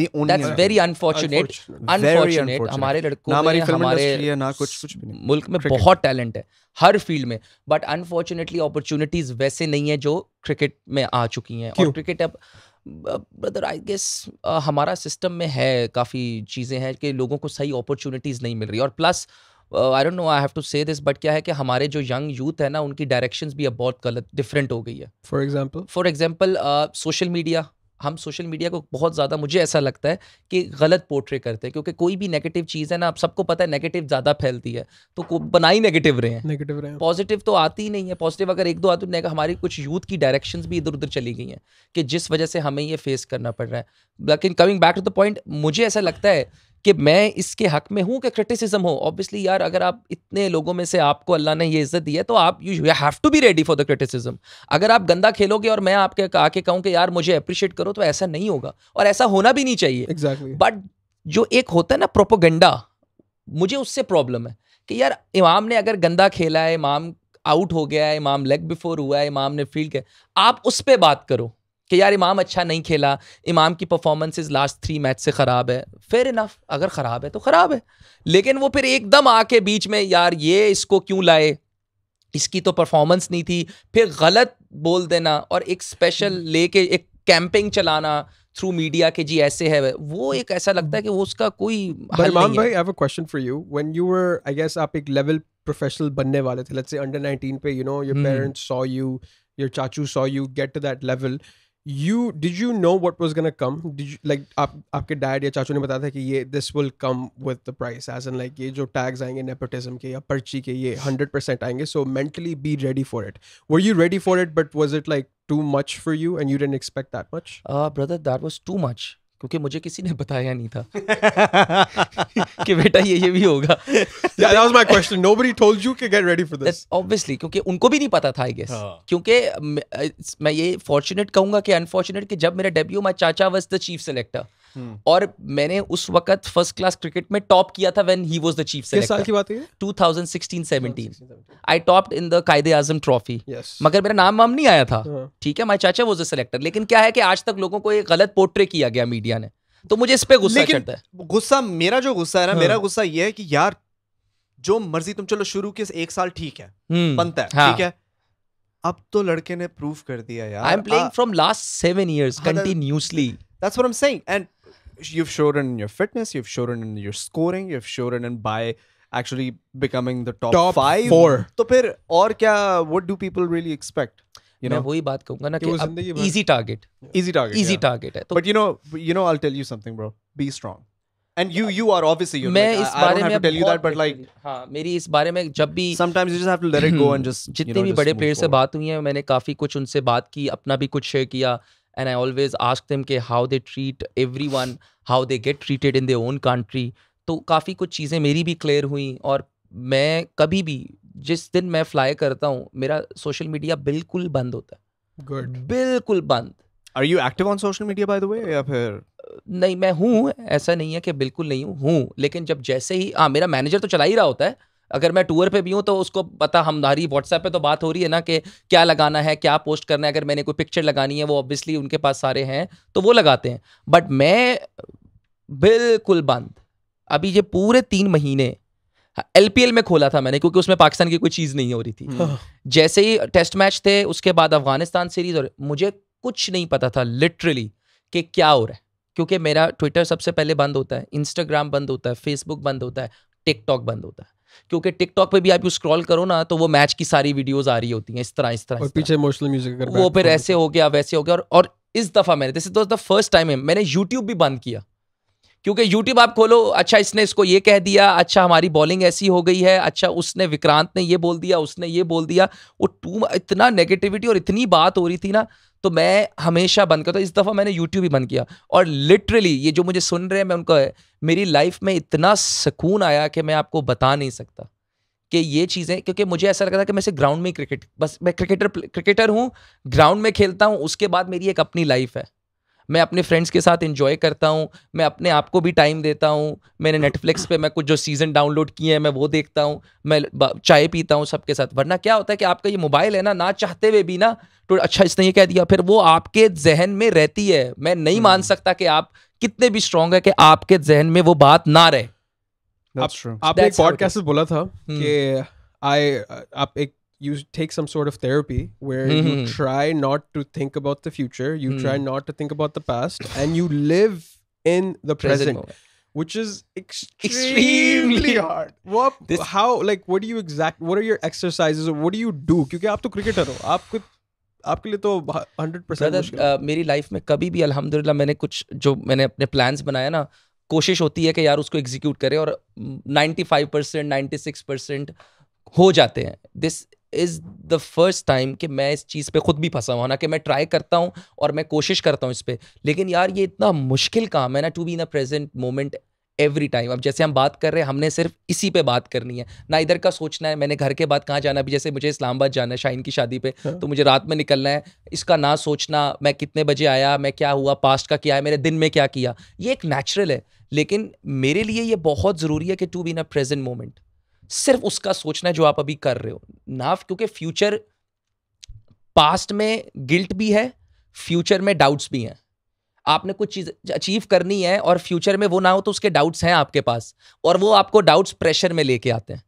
That's very unfortunate. Unfortunate. हमारे लड़कों ना हमारी हमारे ना कुछ कुछ भी नहीं। मुल्क में cricket. बहुत टैलेंट है हर फील्ड में बट अनफॉर्चुनेटली अपॉर्चुनिटीज वैसे नहीं है जो क्रिकेट में आ चुकी हैं और क्रिकेट अब ब्रदर आई गेस हमारा सिस्टम में है काफ़ी चीज़ें हैं कि लोगों को सही अपॉर्चुनिटीज़ नहीं मिल रही और plus I don't know I have to say this but क्या है कि हमारे जो यंग यूथ है ना उनकी डायरेक्शंस भी अब बहुत गलत डिफरेंट हो गई है for example for example social media हम सोशल मीडिया को बहुत ज़्यादा मुझे ऐसा लगता है कि गलत पोर्ट्रे करते हैं क्योंकि कोई भी नेगेटिव चीज़ है ना आप सबको पता है नेगेटिव ज़्यादा फैलती है तो बना ही नेगेटिव रहे हैं नेगेटिव रहे पॉजिटिव तो आती ही नहीं है पॉजिटिव अगर एक दो आती तो हमारी कुछ यूथ की डायरेक्शन भी इधर उधर चली गई हैं कि जिस वजह से हमें ये फेस करना पड़ रहा है लेकिन coming back to the point मुझे ऐसा लगता है कि मैं इसके हक में हूं कि क्रिटिसिज्म हो ऑब्वियसली यार अगर आप इतने लोगों में से आपको अल्लाह ने ये इज्जत दी है तो आप you have to be ready for the criticism अगर आप गंदा खेलोगे और मैं आपके आके कहूँ कि यार मुझे अप्रिशिएट करो तो ऐसा नहीं होगा और ऐसा होना भी नहीं चाहिए बट exactly. जो एक होता है ना प्रोपोगंडा मुझे उससे प्रॉब्लम है कि यार इमाम ने अगर गंदा खेला है इमाम आउट हो गया है इमाम लेग बिफोर हुआ है इमाम ने फील्ड किया आप उस पर बात करो कि यार इमाम अच्छा नहीं खेला इमाम की परफॉर्मेंसेज लास्ट थ्री मैच से ख़राब है फेयर इनफ अगर ख़राब है तो ख़राब है लेकिन वो फिर एकदम आके बीच में यार ये इसको क्यों लाए इसकी तो परफॉर्मेंस नहीं थी फिर गलत बोल देना और एक स्पेशल हम्म। लेके एक कैंपिंग चलाना थ्रू मीडिया के जी ऐसे है वो एक ऐसा लगता है कि वो उसका कोई हल नहीं भाई I have a question for you when you were I guess आप एक लेवल प्रोफेशनल बनने वाले थे लेट्स से अंडर 19 पे you know your parents saw you your चाचू saw you get to that level you did you know what was gonna come? Did like up your dad your chachu tha ki ye, this will come with the price as in like ye jo tags aayenge nepotism ke ya parchi hundred percent aayenge. So mentally be ready for it. Were you ready for it? But was it like too much for you and you didn't expect that much? Ah, brother, that was too much. क्योंकि मुझे किसी ने बताया नहीं था कि बेटा ये ये भी होगा ऑब्वियसली क्योंकि उनको भी नहीं पता था आई गेस हाँ। क्योंकि मैं ये फॉर्चुनेट कहूंगा कि अनफॉर्चुनेट कि जब मेरा डेब्यू माई चाचा was the chief selector hmm. और मैंने उस वक्त फर्स्ट क्लास क्रिकेट में टॉप किया था when he was the chief selector साल की बात है 2016 17 आई टॉप्ड इन द कायदे आजम ट्रॉफी मगर मेरा नाम वाम नहीं आया था हाँ। ठीक है माय चाचा वाज द सेलेक्टर लेकिन क्या है कि आज तक लोगों को एक गलत पोर्ट्रे किया गया मीडिया ने तो मुझे इस पे गुस्सा चढ़ता है गुस्सा मेरा जो गुस्सा है ना हाँ। मेरा गुस्सा ये है कि यार जो मर्जी तुम चलो शुरू के एक साल ठीक है हम्म। बनता है हाँ। ठीक है अब तो लड़के ने प्रूव कर दिया यार I am playing from last seven years continuously that's what I am saying and you've shown in your fitness, you've shown in your scoring, you've shown in by actually becoming the top, five. Four. तो फिर और क्या? What do people really expect? You know, मैं वही बात कहूंगा ना कि easy target, easy target, easy target है. but you know, you know, I'll tell you something, bro. Be strong. and you you are obviously you I don't have to tell you that but like हाँ मेरी इस बारे में जब भी sometimes you just have to let it go and just जितने you know, भी बड़े प्लेयर से बात हुई है मैंने काफी कुछ उनसे बात की अपना भी कुछ शेयर किया and I always ask them कि how they treat everyone, how they get treated in their own country. तो काफ़ी कुछ चीज़ें मेरी भी क्लियर हुई और मैं कभी भी जिस दिन मैं फ्लाई करता हूँ मेरा सोशल मीडिया बिल्कुल बंद होता है गुड बिल्कुल बंद are you active on social media by the way या फिर नहीं मैं हूँ ऐसा नहीं है कि बिल्कुल नहीं हूँ हूँ लेकिन जब जैसे ही हाँ मेरा मैनेजर तो चला ही रहा होता है अगर मैं टूर पे भी हूँ तो उसको पता हमारी व्हाट्सएप पे तो बात हो रही है ना कि क्या लगाना है क्या पोस्ट करना है अगर मैंने कोई पिक्चर लगानी है वो ऑब्वियसली उनके पास सारे हैं तो वो लगाते हैं बट मैं बिल्कुल बंद अभी ये पूरे तीन महीने एल में खोला था मैंने क्योंकि उसमें पाकिस्तान की कोई चीज़ नहीं हो रही थी हम्म। जैसे ही टेस्ट मैच थे उसके बाद अफगानिस्तान सीरीज और मुझे कुछ नहीं पता था लिटरली कि क्या हो रहा है क्योंकि मेरा ट्विटर सबसे पहले बंद होता है इंस्टाग्राम बंद होता है फेसबुक बंद होता है टिकटॉक बंद होता है क्योंकि टिकटॉक पे भी आप स्क्रॉल करो ना तो वो मैच की सारी वीडियोज आ रही होती हैं इस तरह इस तरह और इस पीछे इमोशनल म्यूजिक वो फिर ऐसे तो। हो गया वैसे हो गया और, इस दफा मैंने this is the first time मैंने यूट्यूब भी बंद किया क्योंकि यूट्यूब आप खोलो अच्छा इसने इसको ये कह दिया अच्छा हमारी बॉलिंग ऐसी हो गई है अच्छा उसने विक्रांत ने ये बोल दिया उसने ये बोल दिया वो टू इतना नेगेटिविटी और इतनी बात हो रही थी ना तो मैं हमेशा बंद करता इस दफ़ा मैंने यूट्यूब ही बंद किया और लिटरली ये जो मुझे सुन रहे हैं मैं उनका है, मेरी लाइफ में इतना सुकून आया कि मैं आपको बता नहीं सकता कि ये चीज़ें क्योंकि मुझे ऐसा लगता था कि मैं सिर्फ ग्राउंड में क्रिकेट बस मैं क्रिकेटर क्रिकेटर हूँ ग्राउंड में खेलता हूँ उसके बाद मेरी एक अपनी लाइफ है मैं अपने फ्रेंड्स के साथ इन्जॉय करता हूँ मैं अपने आप को भी टाइम देता हूँ मैंने नेटफ्लिक्स पे मैं कुछ जो सीज़न डाउनलोड किए हैं मैं वो देखता हूँ मैं चाय पीता हूँ सबके साथ वरना क्या होता है कि आपका ये मोबाइल है ना ना चाहते हुए भी ना तो अच्छा इसने ये कह दिया फिर वो आपके जहन में रहती है मैं नहीं मान हम्म। सकता कि आप कितने भी स्ट्रांग है कि आपके जहन में वो बात ना रहे आप, आपने एक पॉडकास्ट बोला था हम्म। कि आई आप एक you take some sort of therapy where mm-hmm. you try not to think about the future, you mm. try not to think about the past, and you live in the present, present which is extremely, extremely hard. What? This, how? Like, what do you exact? What are your exercises? What do you do? क्योंकि आप तो क्रिकेटर हो, आपको आपके लिए तो हंड्रेड परसेंट मेरी लाइफ में कभी भी अल्हम्दुलिल्लाह मैंने कुछ जो मैंने अपने प्लान्स बनाया ना कोशिश होती है कि यार उसको एग्जीक्यूट करें और 95 परसेंट नाइन्टी सिक्स परसेंट हो जाते हैं this is the first time कि मैं इस चीज़ पे खुद भी फंसा हूँ हालांकि मैं ट्राई करता हूँ और मैं कोशिश करता हूँ इस पर लेकिन यार ये इतना मुश्किल काम है ना to be in a present moment every time अब जैसे हम बात कर रहे हैं हमने सिर्फ इसी पे बात करनी है ना इधर का सोचना है मैंने घर के बाद कहाँ जाना अभी जैसे मुझे इस्लामाबाद जाना है शाइन की शादी पे हाँ। तो मुझे रात में निकलना है इसका ना सोचना मैं कितने बजे आया मैं क्या हुआ पास्ट का क्या है मेरे दिन में क्या किया ये एक नेचुरल है लेकिन मेरे लिए ये बहुत ज़रूरी है कि to be in a present moment सिर्फ उसका सोचना है जो आप अभी कर रहे हो ना क्योंकि फ्यूचर पास्ट में गिल्ट भी है फ्यूचर में डाउट्स भी हैं आपने कुछ चीज अचीव करनी है और फ्यूचर में वो ना हो तो उसके डाउट्स हैं आपके पास और वो आपको डाउट्स प्रेशर में लेके आते हैं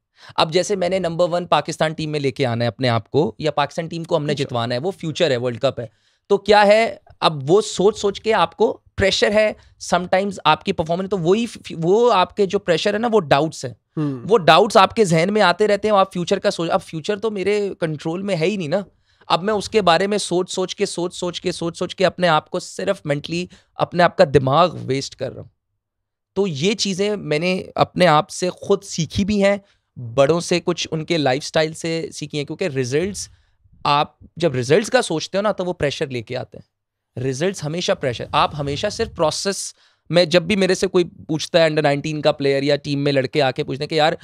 अब जैसे मैंने नंबर वन पाकिस्तान टीम में लेके आना है अपने आप को या पाकिस्तान टीम को हमने जितवाना है वो फ्यूचर है वर्ल्ड कप है तो क्या है अब वो सोच सोच के आपको प्रेशर है समटाइम्स आपकी परफॉर्मेंस तो वही वो आपके जो प्रेशर है ना वो डाउट्स है हम्म। वो डाउट्स आपके जहन में आते रहते हैं आप फ्यूचर का सोच अब फ्यूचर तो मेरे कंट्रोल में है ही नहीं ना अब मैं उसके बारे में सोच सोच के सोच सोच के सोच सोच के अपने आप को सिर्फ मेंटली अपने आप का दिमाग वेस्ट कर रहा हूँ तो ये चीज़ें मैंने अपने आप से खुद सीखी भी हैं बड़ों से कुछ उनके लाइफ से सीखी हैं क्योंकि रिजल्ट आप जब रिजल्ट का सोचते हो ना तो वो प्रेशर लेके आते हैं रिजल्ट हमेशा प्रेशर आप हमेशा सिर्फ प्रोसेस मैं जब भी मेरे से कोई पूछता है अंडर नाइनटीन का प्लेयर या टीम में लड़के आके पूछते हैं कि यार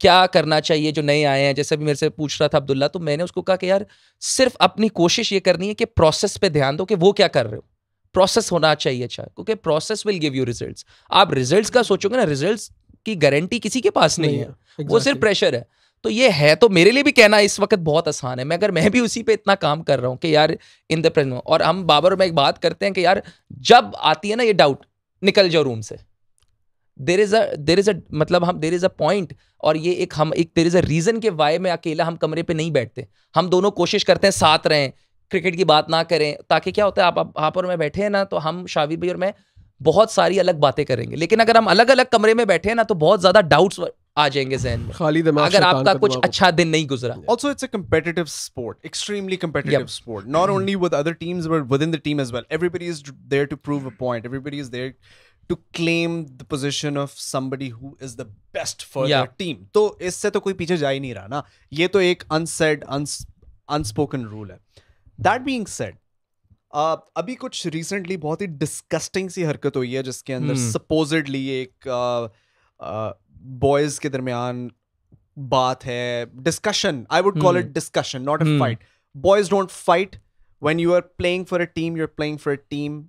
क्या करना चाहिए जो नए आए हैं जैसे भी मेरे से पूछ रहा था अब्दुल्ला तो मैंने उसको कहा कि यार सिर्फ अपनी कोशिश ये करनी है कि प्रोसेस पे ध्यान दो कि वो क्या कर रहे हो प्रोसेस होना चाहिए अच्छा क्योंकि process will give you results आप रिजल्ट्स का सोचोगे ना रिजल्ट्स की गारंटी किसी के पास नहीं, नहीं है exactly. वो सिर्फ प्रेशर है तो ये है तो मेरे लिए भी कहना इस वक्त बहुत आसान है मैं अगर मैं भी उसी पे इतना काम कर रहा हूँ कि यार इन द प्रेजेंट और हम बाबर में एक बात करते हैं कि यार जब आती है ना ये डाउट निकल जाओ रूम से there is a there is a मतलब हम देर इज अ पॉइंट और ये एक हम एक देर इज अ रीजन के वाय में अकेला हम कमरे पे नहीं बैठते हम दोनों कोशिश करते हैं साथ रहें क्रिकेट की बात ना करें ताकि क्या होता है आप आप और मैं बैठे हैं ना तो हम शावी भाई और मैं बहुत सारी अलग बातें करेंगे लेकिन अगर हम अलग अलग कमरे में बैठे हैं ना तो बहुत ज़्यादा डाउट्स आ जाएंगे जहन खाली दिमाग अगर आपका कुछ अच्छा दिन नहीं गुजरा also it's a competitive sport extremely competitive sport not only with other teams but within the team as well everybody is there to prove a point everybody is there to claim the position of somebody who is the best for your team तो इससे तो कोई पीछे जा ही नहीं रहा ना ये तो एक अनसेड अनस्पोकन रूल है दैट बीइंग सेड Uh, अभी कुछ रिसेंटली बहुत ही डिस्कस्टिंग सी हरकत हुई है जिसके अंदर सपोजिडली hmm. एक uh, uh, बॉयज के दरमियान बात है discussion I would call it discussion not a fight boys don't fight when you are playing for a team you are playing for a team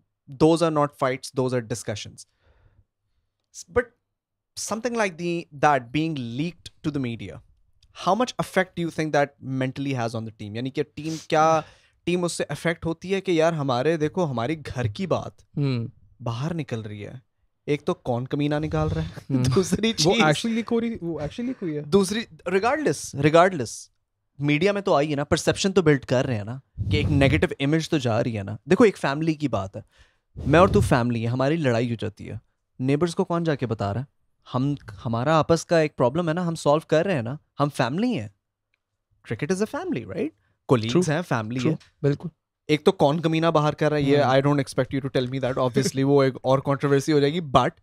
those are not fights those are discussions but something like the that being leaked to the media how much affect you think that mentally has on the team यानी कि टीम क्या टीम उससे अफेक्ट होती है कि यार हमारे देखो हमारी घर की बात hmm. बाहर निकल रही है एक तो कौन कमीना निकाल रहा है हम्म। दूसरी चीज वो एक्चुअली कोई वो एक्चुअली कोई है दूसरी रिगार्डलेस रिगार्डलेस मीडिया में तो आई है ना परसेप्शन तो बिल्ड कर रहे हैं ना कि एक नेगेटिव इमेज तो जा रही है ना देखो एक फैमिली की बात है मैं और तू फैमिली है हमारी लड़ाई हो जाती है नेबर्स को कौन जाके बता रहा है हम हमारा आपस का एक प्रॉब्लम है ना हम सॉल्व कर रहे हैं ना हम फैमिली हैं cricket is a family right colleagues हैं फैमिली है बिल्कुल एक तो कौन कमीना बाहर कर रहा है ये I don't expect you to tell me that obviously वो एक और कंट्रोवर्सी हो जाएगी but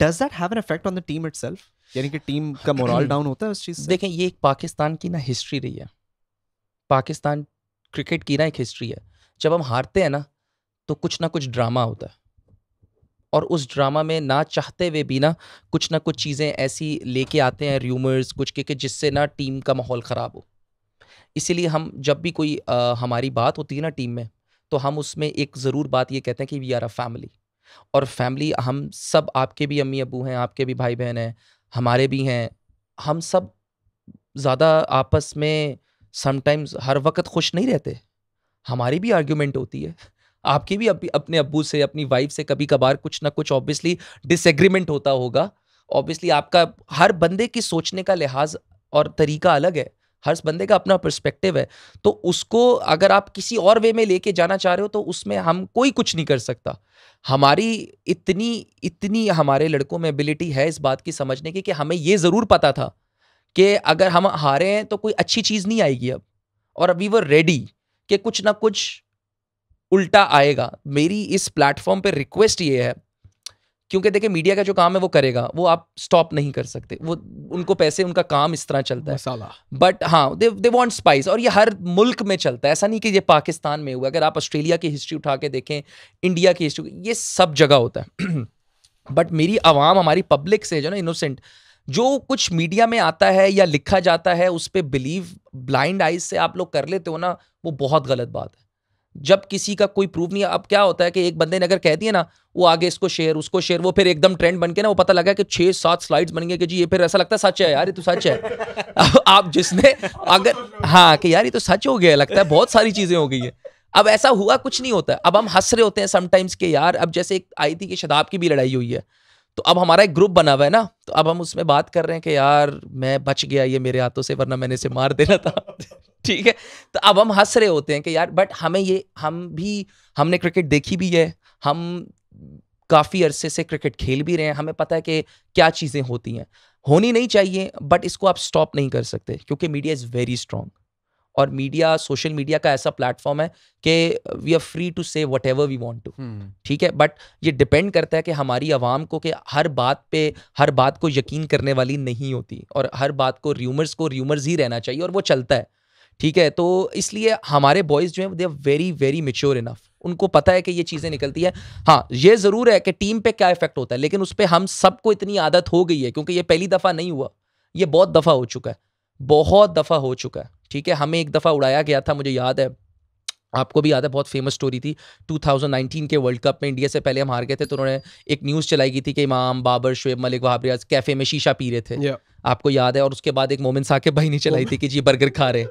does that have an effect on the team itself यानी कि टीम का मोरल डाउन होता है उस चीज से देखें ये एक पाकिस्तान की ना हिस्ट्री रही है पाकिस्तान क्रिकेट की ना एक हिस्ट्री है जब हम हारते हैं ना तो कुछ ना कुछ ड्रामा होता है और उस ड्रामा में ना चाहते हुए भी ना कुछ ना कुछ चीज़ें ऐसी लेके आते हैं र्यूमर्स कुछ के, के जिससे ना टीम का माहौल ख़राब हो इसीलिए हम जब भी कोई आ, हमारी बात होती है ना टीम में तो हम उसमें एक ज़रूर बात ये कहते हैं कि वी आर अ फैमिली और फैमिली हम सब आपके भी अम्मी अबू हैं आपके भी भाई बहन हैं हमारे भी हैं हम सब ज़्यादा आपस में समटाइम्स हर वक्त खुश नहीं रहते हमारी भी आर्ग्यूमेंट होती है आपकी भी अभी अपने अबू से अपनी वाइफ से कभी कभार कुछ ना कुछ ऑब्वियसली डिसएग्रीमेंट होता होगा ऑब्वियसली आपका हर बंदे की सोचने का लिहाज और तरीका अलग है हर बंदे का अपना पर्सपेक्टिव है तो उसको अगर आप किसी और वे में लेके जाना चाह रहे हो तो उसमें हम कोई कुछ नहीं कर सकता हमारी इतनी इतनी हमारे लड़कों में एबिलिटी है इस बात की समझने की कि हमें ये ज़रूर पता था कि अगर हम हारे हैं तो कोई अच्छी चीज़ नहीं आएगी अब और वी वर रेडी कि कुछ ना कुछ उल्टा आएगा मेरी इस प्लेटफॉर्म पर रिक्वेस्ट ये है क्योंकि देखिए मीडिया का जो काम है वो करेगा वो आप स्टॉप नहीं कर सकते वो उनको पैसे उनका काम इस तरह चलता है बट हाँ दे दे वांट स्पाइस और ये हर मुल्क में चलता है ऐसा नहीं कि ये पाकिस्तान में हुआ अगर आप ऑस्ट्रेलिया की हिस्ट्री उठा के देखें इंडिया की हिस्ट्री ये सब जगह होता है बट मेरी आवाम हमारी पब्लिक से जो ना इनोसेंट जो कुछ मीडिया में आता है या लिखा जाता है उस पर बिलीव ब्लाइंड आइज से आप लोग कर लेते हो ना वो बहुत गलत बात है जब किसी का कोई प्रूफ नहीं है अब क्या होता है कि एक बंदे ने अगर कह दिया ना वो आगे इसको शेयर उसको शेयर वो फिर एकदम ट्रेंड बन के ना वो पता लगा कि छह सात स्लाइड्स बन गए कि जी ये फिर ऐसा लगता है सच है यार ये तो सच है आप जिसने तो अगर हाँ कि यार ये तो सच हो गया लगता है बहुत सारी चीज़ें हो गई है अब ऐसा हुआ कुछ नहीं होता अब हम हंस रहे होते हैं समटाइम्स के यार अब जैसे एक आई थी कि शदाब की भी लड़ाई हुई है तो अब हमारा एक ग्रुप बना हुआ है ना तो अब हम उसमें बात कर रहे हैं कि यार मैं बच गया ये मेरे हाथों से वरना मैंने इसे मार देना था ठीक है तो अब हम हंस रहे होते हैं कि यार बट हमें ये हम भी हमने क्रिकेट देखी भी है हम काफ़ी अरसे से क्रिकेट खेल भी रहे हैं हमें पता है कि क्या चीज़ें होती हैं होनी नहीं चाहिए बट इसको आप स्टॉप नहीं कर सकते क्योंकि मीडिया इज़ वेरी स्ट्रांग और मीडिया सोशल मीडिया का ऐसा प्लेटफॉर्म है कि we are free to say whatever we want to ठीक है बट ये डिपेंड करता है कि हमारी आवाम को कि हर बात पे हर बात को यकीन करने वाली नहीं होती और हर बात को र्यूमर्स को र्यूमर्स ही रहना चाहिए और वो चलता है ठीक है तो इसलिए हमारे बॉयज जो है they are very very mature enough उनको पता है कि ये चीज़ें निकलती है हाँ ये ज़रूर है कि टीम पे क्या इफेक्ट होता है लेकिन उस पर हम सबको इतनी आदत हो गई है क्योंकि ये पहली दफ़ा नहीं हुआ ये बहुत दफ़ा हो चुका है बहुत दफ़ा हो चुका है ठीक है हमें एक दफ़ा उड़ाया गया था मुझे याद है आपको भी याद है बहुत फेमस स्टोरी थी 2019 के वर्ल्ड कप में इंडिया से पहले हम हार गए थे तो उन्होंने एक न्यूज़ चलाई गई थी कि इमाम बाबर शुएब मलिक वहाब रियाज कैफे में शीशा पी रहे थे yeah. आपको याद है और उसके बाद एक मोमिन साकेब भाई ने चलाई oh. थी कि जी बर्गर खा रहे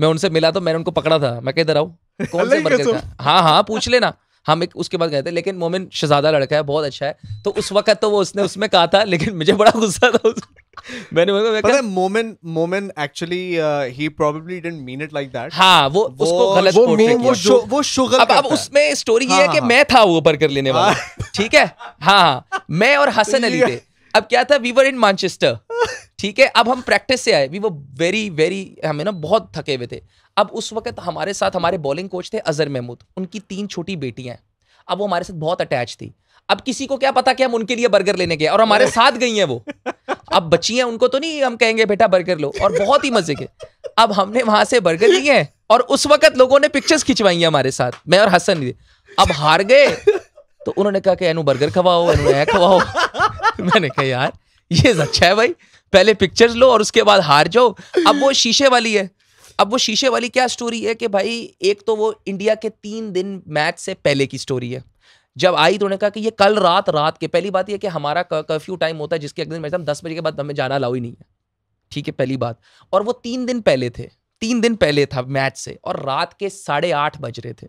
मैं उनसे मिला तो मैंने उनको पकड़ा था मैं कह इधर आऊँ कौन से बर्गर खा हाँ हाँ पूछ लेना हम एक उसके बाद गए थे लेकिन मोमिन शहजादा लड़का है बहुत अच्छा है तो उस वक्त तो वो उसने उसमें कहा था लेकिन मुझे बड़ा गुस्सा था मैंने मैं मैं पता Momin Momin actually he probably didn't mean it like that हां वो, वो उसको गलत वो वो, वो, शु, वो शुगर अब अब उसमें स्टोरी ये है कि हाँ, हाँ। मैं था वो पर कर लेने वाला हाँ। ठीक है हां मैं और हसन अली थे अब क्या था वी वर इन मानचेस्टर ठीक है अब हम प्रैक्टिस से आए वी वो वेरी वेरी हमें ना बहुत थके हुए थे अब उस वक्त हमारे साथ हमारे बॉलिंग कोच थे अजहर महमूद उनकी तीन छोटी बेटियां अब वो हमारे साथ बहुत अटैच थी अब किसी को क्या पता कि हम उनके लिए बर्गर लेने गए और हमारे साथ गई हैं वो अब बची हैं उनको तो नहीं हम कहेंगे बेटा बर्गर लो और बहुत ही मजे के अब हमने वहां से बर्गर लिए हैं और उस वक्त लोगों ने पिक्चर्स खिंचवाई हैं हमारे साथ मैं और हसन अब हार गए तो उन्होंने कहा कि एनू बर्गर खवाओ एनू खवाओ मैंने कहा यार ये अच्छा है भाई पहले पिक्चर्स लो और उसके बाद हार जाओ अब वो शीशे वाली है अब वो शीशे वाली क्या स्टोरी है कि भाई एक तो वो इंडिया के तीन दिन मैच से पहले की स्टोरी है जब आई तो उन्होंने कहा कि ये कल रात रात के पहली बात ये कि हमारा कर्फ्यू टाइम होता है जिसके अगले मैच मैं दस बजे के बाद हमें जाना अलाउ ही नहीं है ठीक है पहली बात और वो तीन दिन पहले थे तीन दिन पहले था मैच से और रात के साढ़े आठ बज रहे थे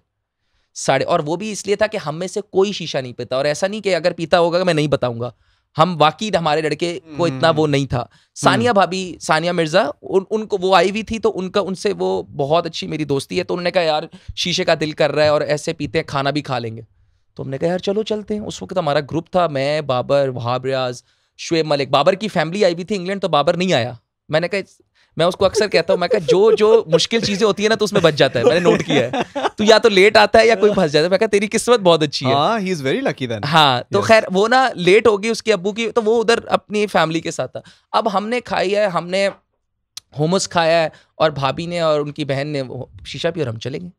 साढ़े और वो भी इसलिए था कि हम में से कोई शीशा नहीं पीता और ऐसा नहीं कि अगर पीता होगा तो मैं नहीं बताऊंगा हम वाकई हमारे लड़के को हम्म, इतना वो हम्म, नहीं था सानिया हम्म। भाभी सानिया मिर्जा उन उनको वो आई हुई थी तो उनका उनसे वो बहुत अच्छी मेरी दोस्ती है तो उन्होंने कहा यार शीशे का दिल कर रहा है और ऐसे पीते हैं खाना भी खा लेंगे तो हमने कहा यार चलो चलते हैं उस वक्त हमारा ग्रुप था मैं बाबर वहाब रियाज शुएब मलिक बाबर की फैमिली आई हुई थी इंग्लैंड तो बाबर नहीं आया मैंने कहा मैं उसको अक्सर कहता हूँ मैं कहा जो जो मुश्किल चीजें होती है ना तो उसमें बच जाता है मैंने नोट किया है तो या तो लेट आता है या कोई फंस जाता है मैं तेरी किस्मत बहुत अच्छी है he is very lucky then हाँ तो खैर वो ना लेट होगी उसकी अबू की तो वो उधर अपनी फैमिली के साथ था अब हमने खाई है हमने होमस खाया है और भाभी ने और उनकी बहन ने शीशा पी और हम चलेंगे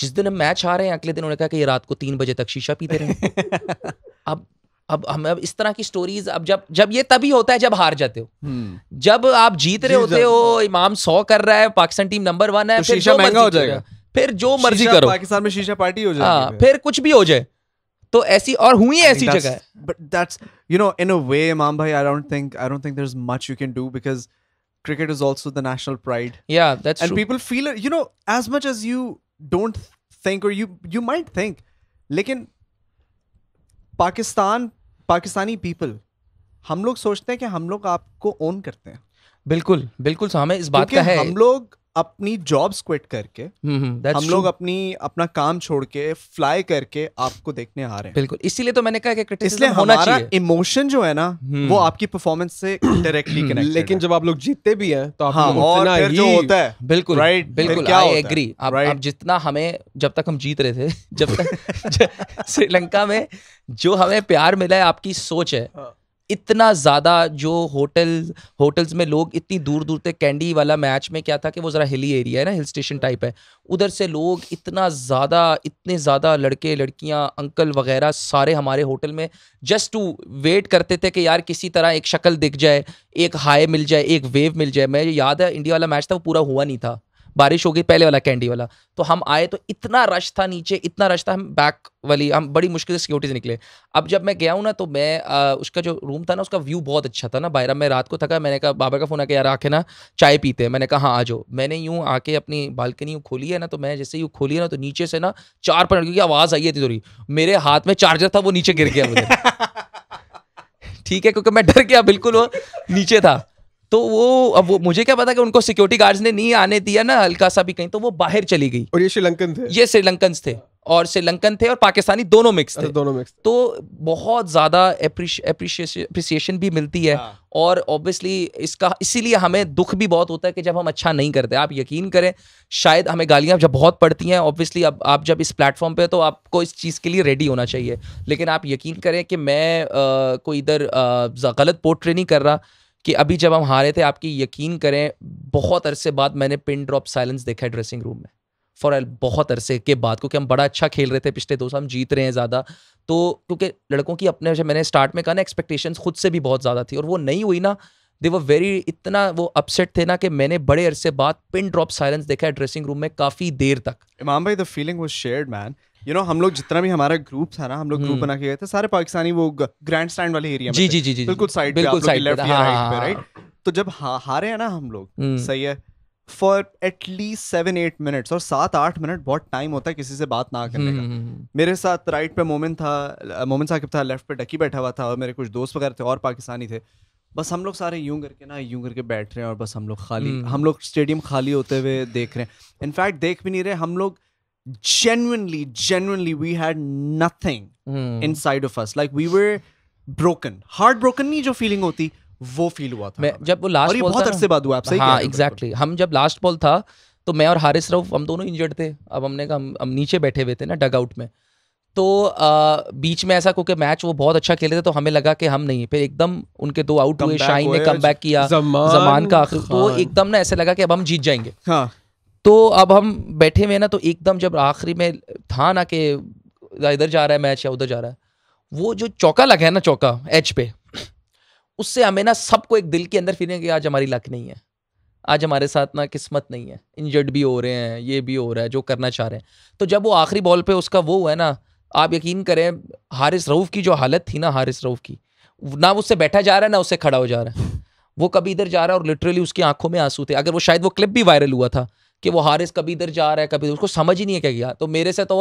जिस दिन हम मैच आ रहे हैं अगले दिन उन्होंने कहा कि ये रात को तीन बजे तक शीशा पीते रहे अब अब हम अब इस तरह की स्टोरीज अब जब जब ये तभी होता है जब हार जाते हो हम्म। जब आप जीत रहे होते हो इमाम सौ कर रहा है पाकिस्तान टीम नंबर वन है तो फिर जो महंगा हो जाएगा फिर जो मर्जी करो पाकिस्तान में शीशा पार्टी हो जाए हाँ फिर कुछ भी हो जाए तो ऐसी और हुई है ऐसी जगह but that's you know in a way Imam भाई I don't think I don't think there is much you can do because cricket is also the national pride yeah that's and people feel you know as much as you don't think और यू यू माइट थिंक लेकिन पाकिस्तान पाकिस्तानी पीपल हम लोग सोचते हैं कि हम लोग आपको ओन करते हैं बिल्कुल बिल्कुल हमें इस बात का है हम लोग अपनी जॉब्स क्विट करके mm-hmm, हम लोग अपनी अपना काम छोड़ के फ्लाई करके आपको देखने आ रहे हैं बिल्कुल इसीलिए तो मैंने कहा कि इसलिए होना चाहिए इमोशन जो है ना hmm. वो आपकी परफॉर्मेंस से डायरेक्टली कनेक्ट लेकिन जब आप लोग जीतते भी हैं तो आप हाँ, तो और फिर जो होता है बिल्कुल राइट बिल्कुल आई एग्री आप जितना हमें जब तक हम जीत रहे थे जब तक श्रीलंका में जो हमें प्यार मिला है आपकी सोच है हाँ। इतना ज़्यादा जो होटल होटल्स में लोग इतनी दूर दूर तक कैंडी वाला मैच में क्या था कि वो ज़रा हिली एरिया है ना हिल स्टेशन टाइप है उधर से लोग इतना ज़्यादा इतने ज़्यादा लड़के लड़कियां अंकल वगैरह सारे हमारे होटल में जस्ट टू वेट करते थे कि यार किसी तरह एक शक्ल दिख जाए एक हाई मिल जाए एक वेव मिल जाए मैं याद है इंडिया वाला मैच था वो पूरा हुआ नहीं था बारिश हो गई पहले वाला कैंडी वाला तो हम आए तो इतना रश था नीचे इतना रश था हम बैक वाली हम बड़ी मुश्किल से सिक्योरिटी से निकले अब जब मैं गया हूँ ना तो मैं आ, उसका जो रूम था ना उसका व्यू बहुत अच्छा था ना बाहर मैं रात को थका मैंने कहा बाबा का फ़ोन आके यार आके ना चाय पीते हैं मैंने कहा हाँ आ जाओ मैंने यूँ आके अपनी बालकनी यूँ खोली है ना तो मैं जैसे यूँ खोली है ना तो नीचे से ना चार पनट की आवाज़ आई है थोड़ी मेरे हाथ में चार्जर था वो नीचे गिर गया मुझे ठीक है क्योंकि मैं डर गया बिल्कुल वो नीचे था तो वो अब वो मुझे क्या पता कि उनको सिक्योरिटी गार्ड्स ने नहीं आने दिया ना हल्का सा भी कहीं तो वो बाहर चली गई और ये श्रीलंकन थे ये श्रीलंकन थे और श्रीलंकन थे और पाकिस्तानी दोनों मिक्स थे अच्छा, दोनों मिक्स तो बहुत ज़्यादा अप्रिसिएशन भी मिलती है हाँ। और ऑब्वियसली इसका इसीलिए हमें दुख भी बहुत होता है कि जब हम अच्छा नहीं करते आप यकीन करें शायद हमें गालियां जब बहुत पड़ती हैं ऑब्वियसली अब आप जब इस प्लेटफॉर्म पे तो आपको इस चीज़ के लिए रेडी होना चाहिए लेकिन आप यकीन करें कि मैं आ, कोई इधर गलत पोर्ट्रे नहीं कर रहा कि अभी जब हम हारे थे आपकी यकीन करें बहुत अरसे बाद मैंने पिन ड्रॉप साइलेंस देखा है ड्रेसिंग रूम में फॉर बहुत अरसे के बाद क्योंकि हम बड़ा अच्छा खेल रहे थे पिछले दो साल हम जीत रहे हैं ज़्यादा तो क्योंकि लड़कों की अपने मैंने स्टार्ट में कहा ना एक्सपेक्टेशन खुद से भी बहुत ज़्यादा थी और वो नहीं हुई ना दे वो वेरी इतना वो अपसेट थे ना कि मैंने बड़े अरसे बाद पिन ड्रॉप साइलेंस देखा है ड्रेसिंग रूम में काफ़ी देर तक इमाम भाई the feeling was shared man you know हम लोग जितना भी हमारा ग्रुप था ना हम लोग ग्रुप हम्म। बना के गए थे सारे पाकिस्तानी वो ग्रैंड स्टैंड वाले एरिया में जी जी जी जी बिल्कुल साइड बिल्कुल लेफ्ट राइट हाँ, हाँ, हाँ, तो जब हारे हैं ना हम लोग हम्म। सही है for at least seven eight minutes और सात आठ मिनट बहुत टाइम होता है किसी से बात ना करने हम्म, का मेरे साथ राइट पे मोमिन था मोमिन साहब था लेफ्ट पे डकी बैठा हुआ था और मेरे कुछ दोस्त वगैरह थे और पाकिस्तानी थे बस हम लोग सारे यूं करके ना यूं करके बैठ रहे हैं और बस हम लोग खाली हम लोग स्टेडियम खाली होते हुए देख रहे हैं इनफैक्ट देख भी नहीं रहे हम लोग genuinely genuinely we had nothing mm. inside of us like we were broken heartbroken nahi jo feeling hoti wo feel hua tha main jab wo last ball tha aur ye bahut arse baad hua aap sahi ha exactly hum jab last ball tha तो मैं और हारिस रऊफ हम दोनों इंजर्ड थे अब हमने कहा हम, हम नीचे बैठे हुए थे ना डग आउट में तो आ, बीच में ऐसा क्योंकि मैच वो बहुत अच्छा खेले थे तो हमें लगा कि हम नहीं फिर एकदम उनके दो आउट हुए शाइन ने कम किया जमान, जमान का आखिर तो एकदम ना ऐसे लगा कि अब हम जीत जाएंगे हाँ तो अब हम बैठे हुए ना तो एकदम जब आखिरी में था ना कि इधर जा रहा है मैच या उधर जा रहा है वो जो चौका लगा है ना चौका एच पे उससे हमें ना सबको एक दिल के अंदर फीलिंग कि आज हमारी लक नहीं है आज हमारे साथ ना किस्मत नहीं है इंजर्ड भी हो रहे हैं ये भी हो रहा है जो करना चाह रहे हैं तो जब वो आखिरी बॉल पे उसका वो हुआ है ना आप यकीन करें हारिस रऊफ़ की जो हालत थी ना हारिस रऊफ़ की ना उससे बैठा जा रहा है ना उससे खड़ा हो जा रहा है वो कभी इधर जा रहा है और लिटरली उसकी आंखों में आंसू थे अगर वो शायद वो क्लिप भी वायरल हुआ था कि वो हारिस कभी इधर जा रहा है कभी उसको समझ ही नहीं है क्या गया तो मेरे से तो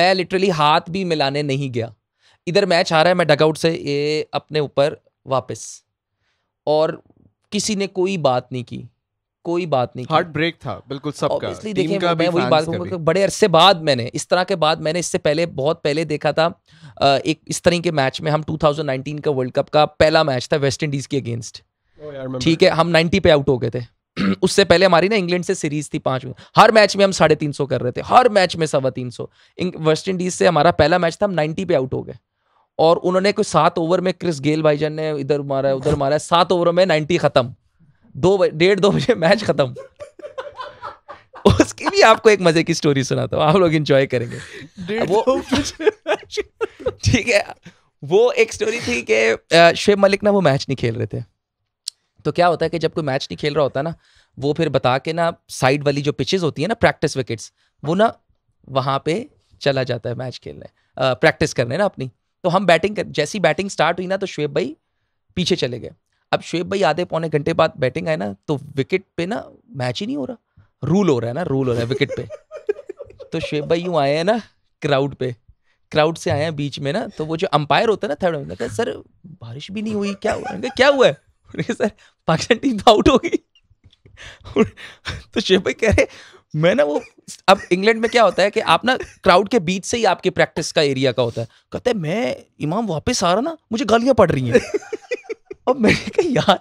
मैं लिटरली हाथ भी मिलाने नहीं गया इधर मैच आ रहा है मैं डकआउट से ये अपने ऊपर वापस और किसी ने कोई बात नहीं की कोई बात नहीं हार्ट ब्रेक था बिल्कुल सब इसलिए देखिए मैं, मैं वही बात बड़े अरसे बाद मैंने इस तरह के बाद मैंने इससे पहले बहुत पहले देखा था एक इस तरह के मैच में हम 2019 का वर्ल्ड कप का पहला मैच था वेस्ट इंडीज के अगेंस्ट oh, ठीक है हम 90 पे आउट हो गए थे उससे पहले हमारी ना इंग्लैंड से सीरीज थी पांच में हर मैच में हम साढ़े तीन सौ कर रहे थे हर मैच में सवा तीन सौ वेस्ट इंडीज से हमारा पहला मैच था हम नाइन्टी पे आउट हो गए और उन्होंने कोई सात ओवर में क्रिस गेल भाईजन ने इधर मारा उधर मारा सात ओवर में नाइन्टी खत्म दो डेढ़ दो बजे मैच खत्म उसकी भी आपको एक मजे की स्टोरी सुनाता हूँ आप लोग इंजॉय करेंगे वो ठीक है वो एक स्टोरी थी कि शेब मलिक ना वो मैच नहीं खेल रहे थे तो क्या होता है कि जब कोई मैच नहीं खेल रहा होता ना वो फिर बता के ना साइड वाली जो पिचेस होती है ना प्रैक्टिस विकेट्स वो ना वहाँ पे चला जाता है मैच खेलने प्रैक्टिस करने ना अपनी तो हम बैटिंग कर जैसी बैटिंग स्टार्ट हुई ना तो शुएब भाई पीछे चले गए अब शुएब भाई आधे पौने घंटे बाद बैटिंग आए ना तो विकेट पे ना मैच ही नहीं हो रहा रूल हो रहा है ना रूल हो रहा है विकेट पे तो शुएब भाई यूँ आए हैं ना क्राउड पे क्राउड से आए हैं बीच में ना तो वो जो अंपायर होता है ना थर्ड सर बारिश भी नहीं हुई क्या हुआ क्या हुआ है सर पाकिस्तान टीम तो आउट हो गई तो शेफ भाई कह रहे मैं ना वो अब इंग्लैंड में क्या होता है कि आप ना क्राउड के बीच से ही आपके प्रैक्टिस का एरिया का होता है कहते हैं मैं इमाम वापस आ रहा ना मुझे गालियां पड़ रही हैं और मैंने कहा यार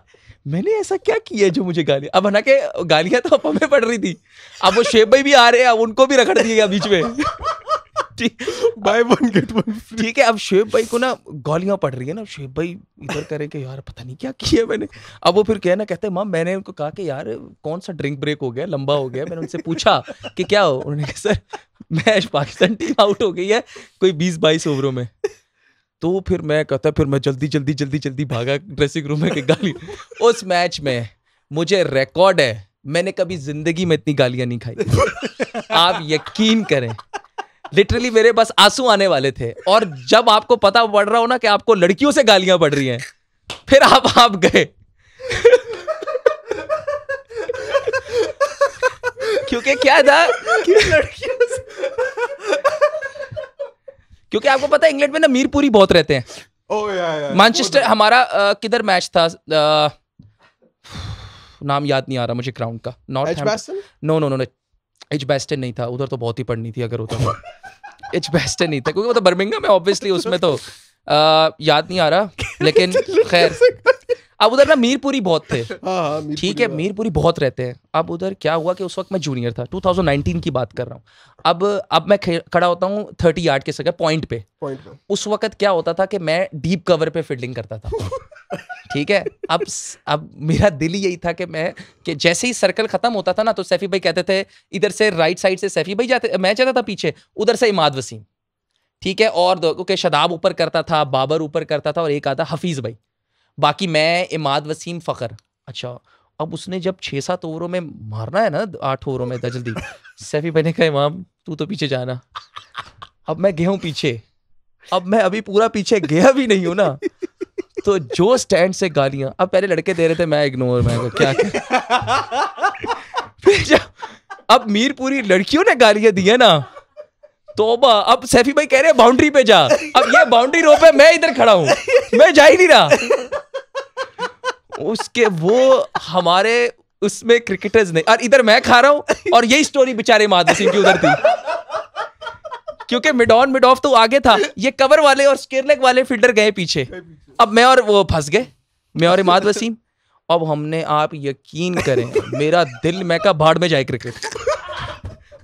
मैंने ऐसा क्या किया जो मुझे गाली अब हालांकि गालियां तो हमें पड़ रही थी अब वो शेफ भाई भी आ रहे हैं अब उनको भी रखा दिए गया बीच में बाय वन गेट वन ठीक है अब शेब भाई को ना गालियां पड़ रही है ना शेब भाई इधर करे कि यार पता नहीं क्या किया मैंने अब वो फिर क्या ना कहते माँ मैंने उनको कहा कि यार कौन सा ड्रिंक ब्रेक हो गया लंबा हो गया मैंने उनसे पूछा कि क्या हो उन्होंने कहा sir match Pakistan team out हो गई है कोई बीस बाईस ओवरों में तो फिर मैं कहता फिर मैं जल्दी जल्दी जल्दी जल्दी भागा ड्रेसिंग रूम में गाली उस मैच में मुझे रिकॉर्ड है मैंने कभी जिंदगी में इतनी गालियां नहीं खाई आप यकीन करें लिटरली मेरे बस आंसू आने वाले थे और जब आपको पता पड़ रहा हो ना कि आपको लड़कियों से गालियां पड़ रही हैं फिर आप आप गए क्योंकि क्या था क्योंकि आपको पता है इंग्लैंड में ना मीरपुरी बहुत रहते हैं मानचेस्टर oh, yeah, yeah. हमारा uh, किधर मैच था uh, नाम याद नहीं आ रहा मुझे ग्राउंड का north no no no H बेस्टन नहीं था उधर तो बहुत ही पढ़नी थी अगर उधर एच बेस्टन नहीं था क्योंकि वो तो बर्मिंगम है ऑब्वियसली उसमें तो आ, याद नहीं आ रहा लेकिन खैर अब उधर ना मीरपुरी बहुत थे हाँ, हाँ, ठीक है तो- मीरपुरी बहुत रहते हैं अब उधर क्या हुआ कि उस वक्त मैं जूनियर था 2019 की बात कर रहा हूँ अब अब मैं खड़ा होता हूँ थर्टी यार्ड के सगे पॉइंट पे उस वक्त क्या होता था कि मैं डीप कवर पे फील्डिंग करता था ठीक है अब अब मेरा दिल यही था कि मैं कि जैसे ही सर्कल खत्म होता था ना तो सैफी भाई कहते थे इधर से राइट साइड से सैफी भाई जाते मैं जाता था पीछे उधर से इमाद वसीम ठीक है और क्योंकि शदाब ऊपर करता था बाबर ऊपर करता था और एक आता हफीज भाई बाकी मैं इमाद वसीम फ़खर अच्छा अब उसने जब छः सात ओवरों में मारना है ना आठ ओवरों में जल्दी सैफी बने का इमाम तू तो पीछे जाना अब मैं गया हूँ पीछे अब मैं अभी पूरा पीछे गया भी नहीं हूँ ना तो जो स्टैंड से गालियां अब पहले लड़के दे रहे थे मैं इग्नोर मैं को क्या फिर जब अब मीरपुरी लड़कियों ने गालियां दी है ना तोबा अब सैफी भाई कह रहे हैं बाउंड्री पे जा अब ये बाउंड्री रो पे मैं इधर खड़ा हूं मैं जा ही नहीं रहा उसके वो हमारे उसमें क्रिकेटर्स ने और इधर मैं खा रहा हूं और यही स्टोरी बेचारे माधव सिंह की उधर थी क्योंकि मिड ऑन मिड ऑफ तो आगे था ये कवर वाले और स्केरलेग वाले फील्डर गए पीछे अब मैं और वो फंस गए मैं और इमाद वसीम अब हमने आप यकीन करें मेरा दिल मैं का भाड़ में जाए क्रिकेट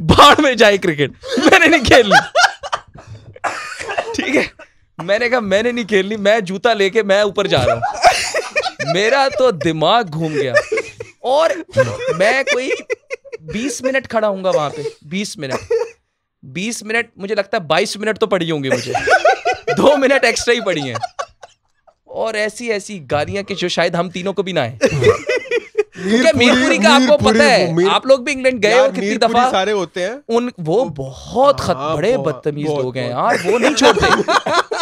बाढ़ में जाए क्रिकेट मैंने नहीं खेलनी ठीक है मैंने कहा मैंने नहीं खेलनी मैं जूता लेके मैं ऊपर जा रहा हूँ मेरा तो दिमाग घूम गया और मैं कोई बीस मिनट खड़ा हूंगा वहां पे बीस मिनट बीस मिनट मुझे लगता है बाईस मिनट तो पड़ी होंगी मुझे दो मिनट एक्स्ट्रा ही पड़ी हैं और ऐसी ऐसी गालियां कि जो शायद हम तीनों को भी ना आए क्योंकि मीरपुरी का आपको पता है आप लोग भी इंग्लैंड गए और कितनी दफा सारे होते हैं उन वो बहुत खत हाँ, बड़े बदतमीज लोग हैं यार वो नहीं छोड़ते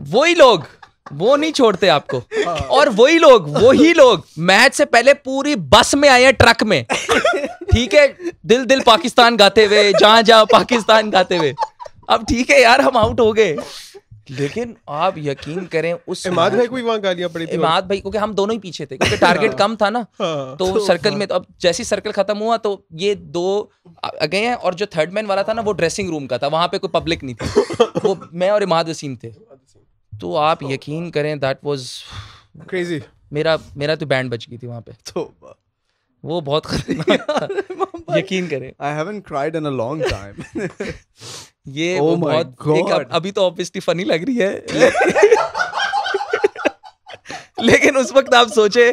वही लोग वो नहीं छोड़ते आपको हाँ। और वही लोग वही लोग मैच से पहले पूरी बस में आए हैं ट्रक में ठीक है दिल दिल पाकिस्तान गाते हुए जहां जहां पाकिस्तान गाते हुए अब ठीक है यार हम आउट हो गए लेकिन आप यकीन करें उस इमाद भाई को भी वहां गालियां पड़ी थी इमाद भाई क्योंकि हम दोनों ही पीछे थे क्योंकि टारगेट हाँ। कम था ना हाँ। तो, सर्कल तो हाँ। में तो अब जैसे सर्कल खत्म हुआ तो ये दो गए हैं और जो थर्ड मैन वाला था ना वो ड्रेसिंग रूम का था वहां पे कोई पब्लिक नहीं थी वो मैं और इमाद वसीम थे तो आप तो यकीन करें दैट वाज क्रेजी मेरा मेरा तो बैंड बच गई थी वहां पे तो वो बहुत खतरनाक यकीन करें I haven't cried in a long time ये oh बहुत एक अब, अभी तो ऑब्वियसली फनी लग रही है लेकिन उस वक्त आप सोचे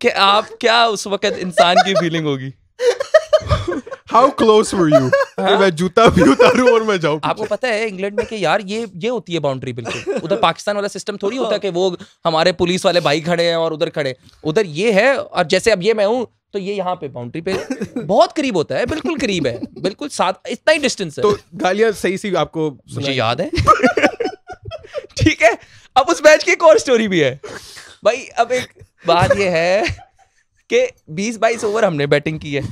कि आप क्या उस वक्त इंसान की फीलिंग होगी हाउ क्लोज वर यू मैं जूता भी उतारूं और मैं जाऊं आपको पता है इंग्लैंड में कि यार ये ये होती है बाउंड्री बिल्कुल उधर पाकिस्तान वाला सिस्टम थोड़ी होता है कि वो हमारे पुलिस वाले भाई खड़े हैं और उधर खड़े उधर ये है और जैसे अब ये मैं हूँ तो ये यहाँ पे बाउंड्री पे बहुत करीब होता है बिल्कुल करीब है बिल्कुल साथ इतना ही डिस्टेंस है तो गालियां सही सी आपको मुझे याद है ठीक है अब उस मैच की एक और स्टोरी भी है भाई अब एक बात ये है कि बीस बाईस ओवर हमने बैटिंग की है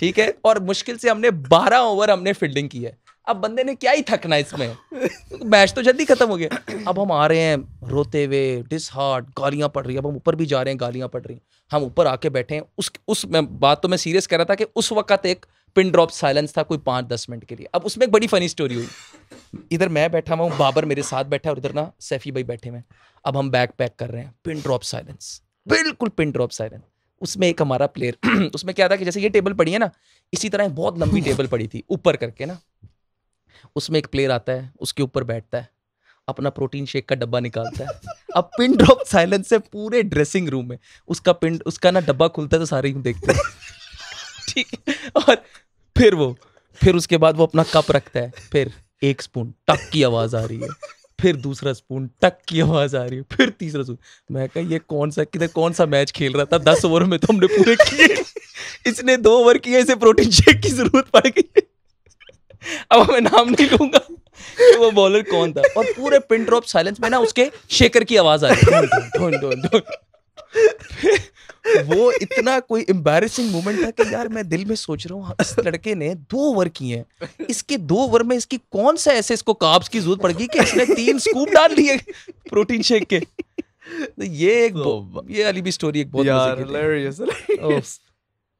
ठीक है और मुश्किल से हमने बारह ओवर हमने फील्डिंग की है अब बंदे ने क्या ही थकना इसमें मैच तो जल्दी खत्म हो गया अब हम आ रहे हैं रोते हुए डिसहार्ट गालियां पड़ रही है अब हम ऊपर भी जा रहे हैं गालियां पड़ रही हैं हम ऊपर आके बैठे हैं उस उस मैं बात तो मैं सीरियस कर रहा था कि उस वक्त एक पिन ड्रॉप साइलेंस था कोई पाँच दस मिनट के लिए अब उसमें एक बड़ी फनी स्टोरी हुई इधर मैं बैठा हुआ हूँ बाबर मेरे साथ बैठा और इधर ना सैफी भाई बैठे हुए अब हम बैग पैक कर रहे हैं पिन ड्रॉप साइलेंस बिल्कुल पिन ड्रॉप साइलेंस उसमें एक हमारा प्लेयर उसमें क्या था कि जैसे ये टेबल पड़ी है ना इसी तरह बहुत लंबी टेबल पड़ी थी ऊपर करके ना उसमें एक प्लेयर आता है उसके ऊपर बैठता है अपना प्रोटीन शेक का डब्बा निकालता है अब पिन ड्रॉप साइलेंस है पूरे ड्रेसिंग रूम में उसका पिन उसका ना डब्बा खुलता है तो सारे यूं देखते हैं ठीक और फिर वो फिर उसके बाद वो अपना कप रखता है फिर एक स्पून टक की आवाज़ आ रही है फिर दूसरा स्पून टक की आवाज़ आ रही है फिर तीसरा स्पून मैं कहा ये कौन सा किधर कौन सा मैच खेल रहा था दस ओवर में तो हमने पूरे किए इसने दो ओवर किए इसे प्रोटीन शेक की जरूरत पड़ गई अब मैं नाम नहीं लूंगा कि वो बॉलर कौन था और पूरे पिन ड्रॉप साइलेंस में ना उसके शेकर की आवाज आ रही वो इतना कोई एम्बेसिंग मोमेंट था कि यार मैं दिल में सोच रहा हूँ हाँ, इस लड़के ने दो ओवर किए हैं इसके दो ओवर में इसकी कौन सा ऐसे इसको काब्स की जरूरत पड़ गई कि इसने तीन स्कूप डाल लिए प्रोटीन शेक के तो ये एक तो ये अली भी स्टोरी एक बहुत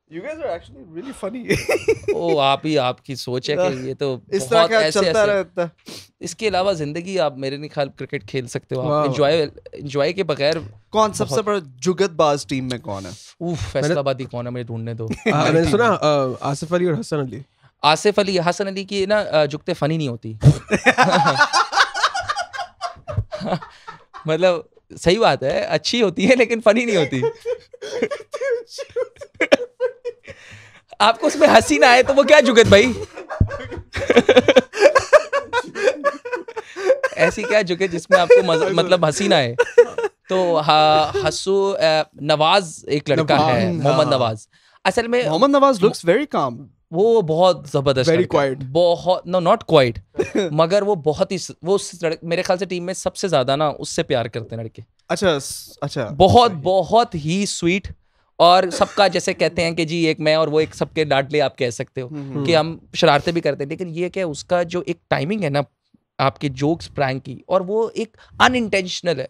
You guys are actually really funny. ओ आप ही आपकी सोच है कि ये तो इस बहुत तरह ऐसे, चलता ऐसे, रहता इसके अलावा जिंदगी आप मेरे नहीं ख्याल क्रिकेट खेल सकते हो आप एंजॉय एंजॉय के बगैर कौन सबसे बड़ा जुगतबाज टीम में कौन है उफ फैसलाबादी कौन है मुझे ढूंढने दो हाँ, मैंने हाँ, सुना हाँ। आसिफ अली और हसन अली आसिफ अली हसन अली की ना जुगते फनी नहीं होती मतलब सही बात है अच्छी होती है लेकिन फनी नहीं होती आपको उसमें हंसी ना आए तो वो क्या जुगत भाई ऐसी क्या जुगत जिसमें आपको मतलब हंसी ना आए तो हसू नवाज एक लड़का है हाँ। मोहम्मद नवाज असल में Mohammad Nawaz looks very calm वो बहुत जबरदस्त वेरी क्वाइट बहुत नो नॉट क्वाइट मगर वो बहुत ही वो मेरे ख्याल से टीम में सबसे ज्यादा ना उससे प्यार करते हैं लड़के अच्छा अच्छा बहुत बहुत ही स्वीट और सबका जैसे कहते हैं कि जी एक मैं और वो एक सबके डांट ले आप कह सकते हो हम्म, हम्म। कि हम शरारतें भी करते हैं लेकिन ये क्या उसका जो एक टाइमिंग है ना आपके जोक्स प्रैंक की और वो एक अनइंटेंशनल है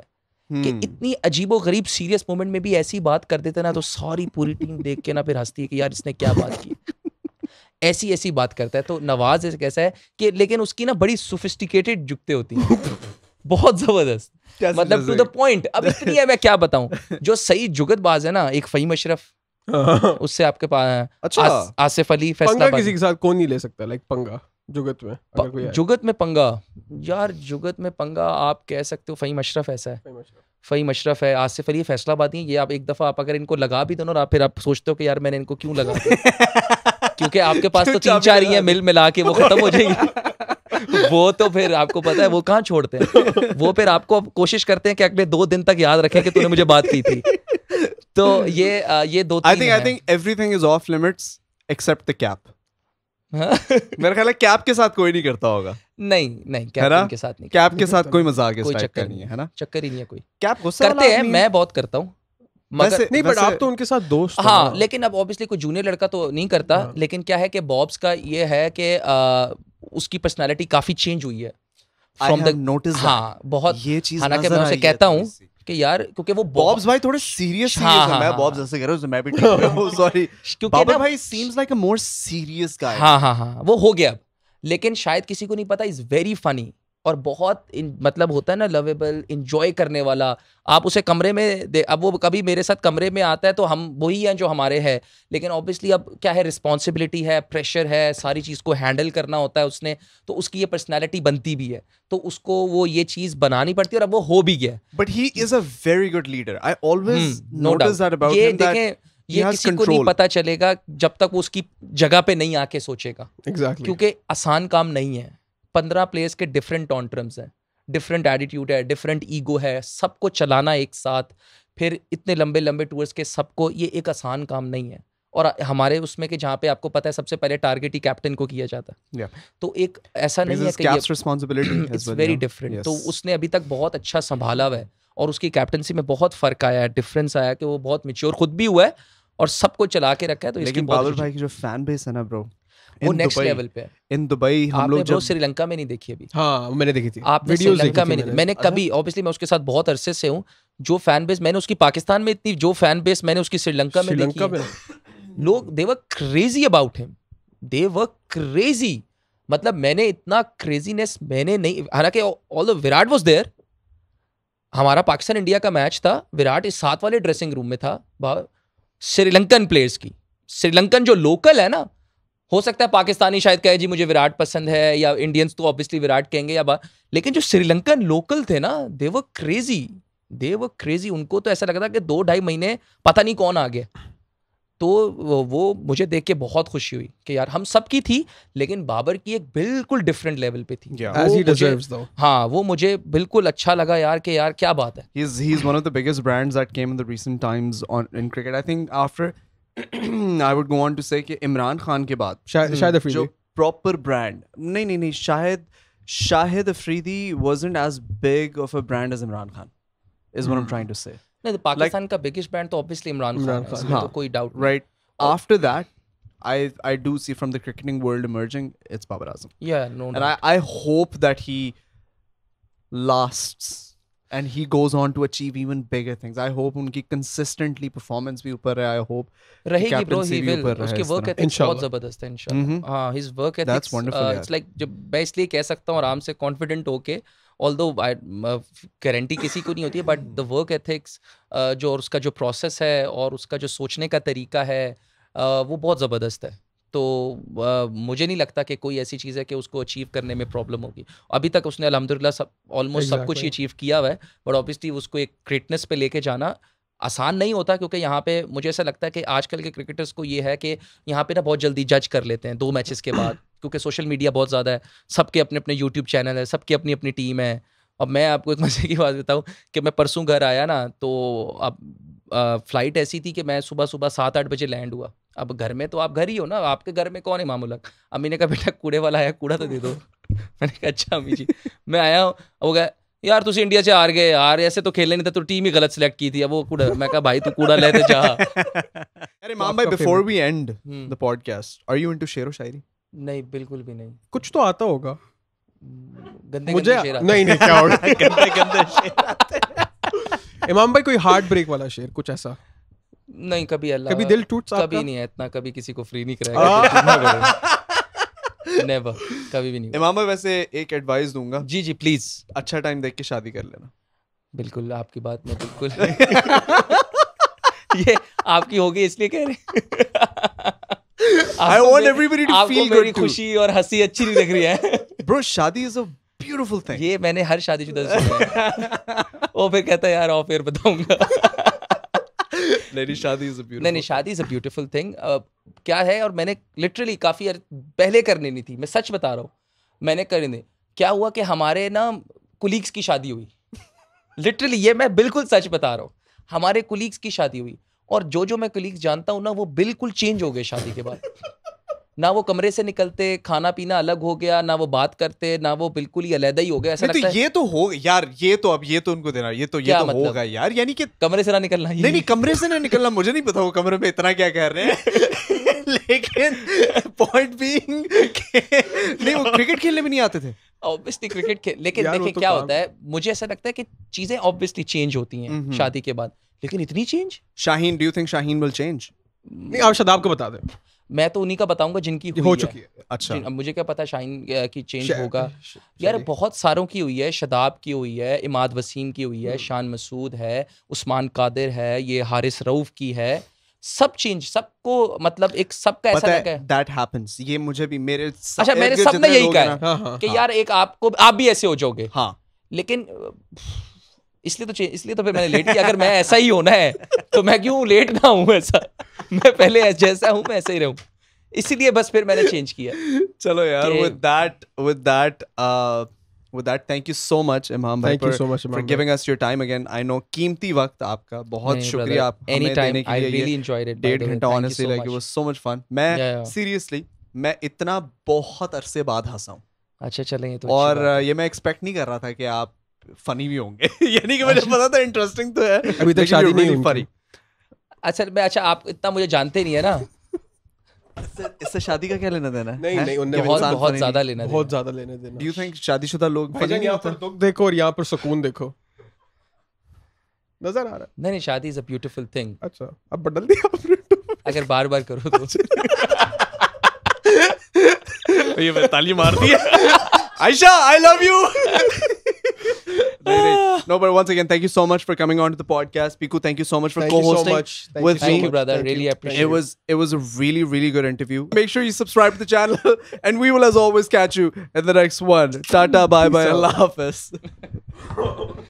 कि हम्म। इतनी अजीबो गरीब सीरियस मोमेंट में भी ऐसी बात कर देते ना तो सारी पूरी टीम देख के ना फिर हंसती है कि यार इसने क्या बात की ऐसी ऐसी बात करता है तो नवाज कैसा है कि लेकिन उसकी ना बड़ी सोफिस्टिकेटेड जुकते होती हैं बहुत जबरदस्त मतलब टू द पॉइंट अब इतनी है मैं क्या बताऊं जो सही जुगतबाज है ना एक फहीम अशरफ हाँ। उससे आपके पास अच्छा आस, आसिफ अली फैसला किसी के साथ कौन नहीं ले सकता लाइक पंगा जुगत में अगर कोई जुगत में पंगा यार जुगत में पंगा आप कह सकते हो फहीम अशरफ ऐसा है फहीम अशरफ है आसिफ अली फैसलाबादी ये आप एक दफ़ा आप अगर इनको लगा भी दो ना आप फिर आप सोचते हो कि यार मैंने इनको क्यों लगा क्योंकि आपके पास तो तीन चार ही है मिल मिला के वो ख़त्म हो जाएगी वो तो फिर आपको पता है वो कहाँ छोड़ते हैं वो फिर आपको कोशिश करते हैं कि अगले दो दिन तक याद रखें कि तूने मुझे बात की थी तो ये आ, ये दो I think I think everything is off limits except the cap मेरा ख्याल है कैप के साथ कोई नहीं करता होगा नहीं नहीं कैप के साथ नहीं कैप के साथ कोई मजाक कोई चक्कर नहीं है ना चक्कर ही नहीं है कोई कैप करते हैं मैं बहुत करता हूँ नहीं बट आप तो उनके साथ दोस्त हाँ लेकिन अब ऑब्वियसली कोई जूनियर लड़का तो नहीं करता हाँ। लेकिन क्या है कि बॉब्स का ये है कि उसकी पर्सनालिटी काफी चेंज हुई है फ्रॉम द नोटिस हाँ बहुत ये चीज हालांकि मैं उसे कहता हूँ कि यार क्योंकि वो बॉब्स भाई थोड़े सीरियस हाँ, हाँ, मैं बॉब्स हाँ, ऐसे हाँ। कह रहा हूँ मैं भी सॉरी क्योंकि भाई seems like a more serious guy हाँ हाँ हाँ वो हो गया अब लेकिन शायद किसी को नहीं पता इज वेरी फनी और बहुत इन, मतलब होता है ना लवेबल इंजॉय करने वाला आप उसे कमरे में दे अब वो कभी मेरे साथ कमरे में आता है तो हम वही हैं जो हमारे है लेकिन ऑब्वियसली अब क्या है रिस्पॉन्सिबिलिटी है प्रेशर है सारी चीज़ को हैंडल करना होता है उसने तो उसकी ये पर्सनैलिटी बनती भी है तो उसको वो ये चीज़ बनानी पड़ती है और अब वो हो भी गया but he is a very good leader I always no doubt ये देखें ये किसी control. को नहीं पता चलेगा जब तक वो उसकी जगह पे नहीं आके सोचेगा exactly. क्योंकि आसान काम नहीं है पंद्रह प्लेयर्स के डिफरेंट टॉन्ट्रम्स हैं डिफरेंट एटीट्यूड है डिफरेंट ईगो है सबको चलाना एक साथ फिर इतने लंबे लंबे टूर्स के सबको ये एक आसान काम नहीं है और हमारे उसमें कि जहाँ पे आपको पता है सबसे पहले टारगेट ही कैप्टन को किया जाता है yeah. तो एक ऐसा Because नहीं है रिस्पॉन्सिबिलिटी इट्स वेरी डिफरेंट तो उसने अभी तक बहुत अच्छा संभाला हुआ है और उसकी कैप्टनसी में बहुत फर्क आया है डिफरेंस आया कि वो बहुत मिच्योर खुद भी हुआ है और सबको चला के रखा है तो लेकिन बाबर भाई की जो फैन बेस है ना ब्रो वो नेक्स्ट लेवल पे इन दुबई हम लोग जब श्रीलंका में नहीं देखी अभी हाँ मैंने देखी थी आपने श्रीलंका में मैंने अच्छा। कभी ऑब्वियसली मैं उसके साथ बहुत अरसे से हूँ जो फैन बेस मैंने उसकी पाकिस्तान में इतनी जो फैन बेस मैंने उसकी श्रीलंका में श्रीलंका में लोग they were crazy about him they were crazy मतलब मैंने इतना क्रेजीनेस मैंने नहीं हालांकि ऑल विराट वॉज देयर हमारा पाकिस्तान इंडिया का मैच था विराट इस साथ वाले ड्रेसिंग रूम में था श्रीलंकन प्लेयर्स की श्रीलंकन जो लोकल है ना हो सकता है पाकिस्तानी शायद कहे जी मुझे विराट पसंद है या इंडियंस तो ऑब्वियसली विराट कहेंगे या बा... लेकिन जो श्रीलंकन लोकल थे ना दे were crazy they were crazy उनको तो ऐसा लगता कि दो ढाई महीने पता नहीं कौन आ गया तो वो मुझे देख के बहुत खुशी हुई कि यार हम सब की थी लेकिन बाबर की एक बिल्कुल डिफरेंट लेवल पे थी yeah. वो deserves, मुझे, हाँ वो मुझे बिल्कुल अच्छा लगा यार कि यार क्या बात है he's, he's one of the biggest brands that came in the recent times on in cricket I think after I would go on to say Imran Khan के बाद शा, शायद hmm. Proper brand. Proper brand नहीं नहीं नहीं शायद wasn't as big of a brand as Imran Khan is what I'm hmm. trying to say. No, Pakistan like, biggest brand to obviously Imran Khan. Right. After that, I I do see from the cricketing world emerging, it's Babar Azam. Yeah, no. And I I hope that he lasts and he goes on to achieve even bigger things I hope उनकी कंसिस्टेंटली परफॉर्मेंस भी ऊपर है आई होप रहेगी ब्रो ही विल उसके वर्क एथिक्स बहुत जबरदस्त है इंशाल्लाह हां his work ethics it's like जब बेसिकली कह सकता हूं आराम से कॉन्फिडेंट होके ऑल्दो गारंटी किसी को नहीं होती है बट द वर्क एथिक्स जो और उसका जो प्रोसेस है और उसका जो सोचने का तरीका है uh, वो बहुत ज़बरदस्त है तो आ, मुझे नहीं लगता कि कोई ऐसी चीज़ है कि उसको अचीव करने में प्रॉब्लम होगी अभी तक उसने अलहमदिल्ला सब ऑलमोस्ट सब कुछ अचीव किया हुआ है बट ऑब्वियसली उसको एक क्रिटनेस पे लेके जाना आसान नहीं होता क्योंकि यहाँ पे मुझे ऐसा लगता है कि आजकल के क्रिकेटर्स को ये है कि यहाँ पे ना बहुत जल्दी जज कर लेते हैं दो मैचेस के बाद क्योंकि सोशल मीडिया बहुत ज़्यादा है सबके अपने अपने यूट्यूब चैनल है सबकी अपनी अपनी टीम है अब मैं आपको एक मज़े की बात बताऊँ कि मैं परसों घर आया ना तो अब फ्लाइट ऐसी थी कि मैं सुबह सुबह सात आठ बजे लैंड हुआ अब घर में तो आप घर ही हो ना आपके घर में कौन है मामूलक अम्मी ने कहा बेटा कूड़े वाला आया कूड़ा तो दे दो मैंने कहा अच्छा अम्मी जी मैं आया हूँ वो गया यार तुम इंडिया से हार गए यार ऐसे तो खेलने नहीं था तो टीम ही गलत सिलेक्ट की थी अब वो कूड़ा मैं कहा भाई तू कूड़ा लेते तो जा अरे माम भाई before we end the podcast are you into शेरो शायरी नहीं बिल्कुल भी नहीं कुछ तो आता होगा हम्म, गंदे गंदे शेर आते नहीं नहीं क्या होगा गंदे गंदे शेर आते इमाम भाई कोई हार्ट ब्रेक वाला शेर कुछ ऐसा नहीं कभी अल्लाह कभी दिल टूट कभी नहीं है इतना कभी किसी को फ्री नहीं कराएगा नेवर कभी भी नहीं इमाम भाई वैसे एक एडवाइस दूंगा जी जी प्लीज अच्छा टाइम देख के शादी कर लेना बिल्कुल आपकी बात मैं बिल्कुल ये आपकी होगी इसलिए कह रहे I want everybody to feel मेरी खुशी और हंसी अच्छी नहीं लग रही है ब्रो शादी इज अ ब्यूटीफुल थिंग ये मैंने हर शादीशुदा से वो फिर कहता है यार ऑफ एयर बताऊंगा नहीं शादी इज नहीं शादी इज अ ब्यूटीफुल थिंग क्या है और मैंने लिटरली काफ़ी पहले करनी नहीं थी मैं सच बता रहा हूँ मैंने करनी नहीं क्या हुआ कि हमारे ना कुलीग्स की शादी हुई लिटरली ये मैं बिल्कुल सच बता रहा हूँ हमारे कुलीग्स की शादी हुई और जो जो मैं कुलीग्स जानता हूँ ना वो बिल्कुल चेंज हो गए शादी के बाद ना वो कमरे से निकलते खाना पीना अलग हो गया ना वो बात करते ना वो बिल्कुल ही अलहदा ही हो गया ऐसा तो लगता तो ये तो हो यार ये तो अब ये तो उनको देना ये तो ये तो मतलब? होगा यार यानी कि कमरे से ना निकलना नहीं नहीं कमरे से ना निकलना मुझे नहीं पता वो कमरे में इतना क्या कह रहे हैं लेकिन पॉइंट बीइंग नहीं वो क्रिकेट खेलने भी नहीं आते थे ऑब्वियसली क्रिकेट खेल लेकिन देखिए तो क्या होता है मुझे ऐसा लगता है कि चीजें ऑब्वियसली चेंज होती हैं शादी के बाद लेकिन इतनी change Shaheen do you think Shaheen will change नहीं आप शादाब को बता दें मैं तो उन्हीं का बताऊंगा जिनकी हुई हो चुकी है अच्छा जिन, मुझे क्या पता शाइन की चेंज होगा यार बहुत सारों की हुई है शदाब की हुई है इमाद वसीम की हुई है हम्म। शान मसूद है उस्मान कादिर है ये हारिस रऊफ की है सब चेंज सबको मतलब एक सबका ऐसा लगा है दैट हैपेंस ये मुझे भी मेरे सब, अच्छा मेरे सब में यही कहा हाँ, कि हाँ। यार एक आपको आप भी ऐसे हो जाओगे हाँ लेकिन इसलिए तो इसलिए तो फिर मैंने लेट किया अगर मैं ऐसा ही होना है तो मैं क्यों लेट ना हूँ ऐसा मैं पहले जैसा हूँ मैं ऐसा ही रहूँ इसीलिए बस फिर मैंने चेंज किया चलो यार with that with that with that thank you so much Imam भाई for for giving us your time again I know कीमती वक्त आपका बहुत नहीं, शुक्रिया आप हमें देने के लिए really enjoyed it डेढ़ घंटा honestly like it was so much fun मैं सीरियसली yeah, yeah. मैं इतना बहुत अरसे बाद हंसा हूं अच्छा चलेंगे तो और ये मैं एक्सपेक्ट नहीं कर रहा था कि आप फनी भी होंगे यानी कि मुझे अच्छा। पता था इंटरेस्टिंग तो है अभी तक शादी नहीं हुई फनी अच्छा मैं अच्छा आप इतना मुझे जानते नहीं है ना इससे शादी का क्या लेना देना नहीं है? नहीं उनने बहुत बहुत ज्यादा लेना बहुत ज्यादा लेना देना डू यू थिंक शादीशुदा लोग भाईजान यहाँ पर दुख देखो और यहां पर सुकून देखो नजर आ रहा है नहीं नहीं शादी इज अ ब्यूटीफुल थिंग अच्छा अब बदल दिया आपने तो। अगर बार बार करो तो ये ताली मार दी Ayesha I love you Ah. no, but once again, thank you so much for coming on to the podcast, Piku. Thank you so much for thank co-hosting you so much. with you me, brother. Thank really you. appreciate it. It was it was a really really good interview. Make sure you subscribe to the channel, and we will as always catch you in the next one. Tata, bye bye, Allah Hafiz.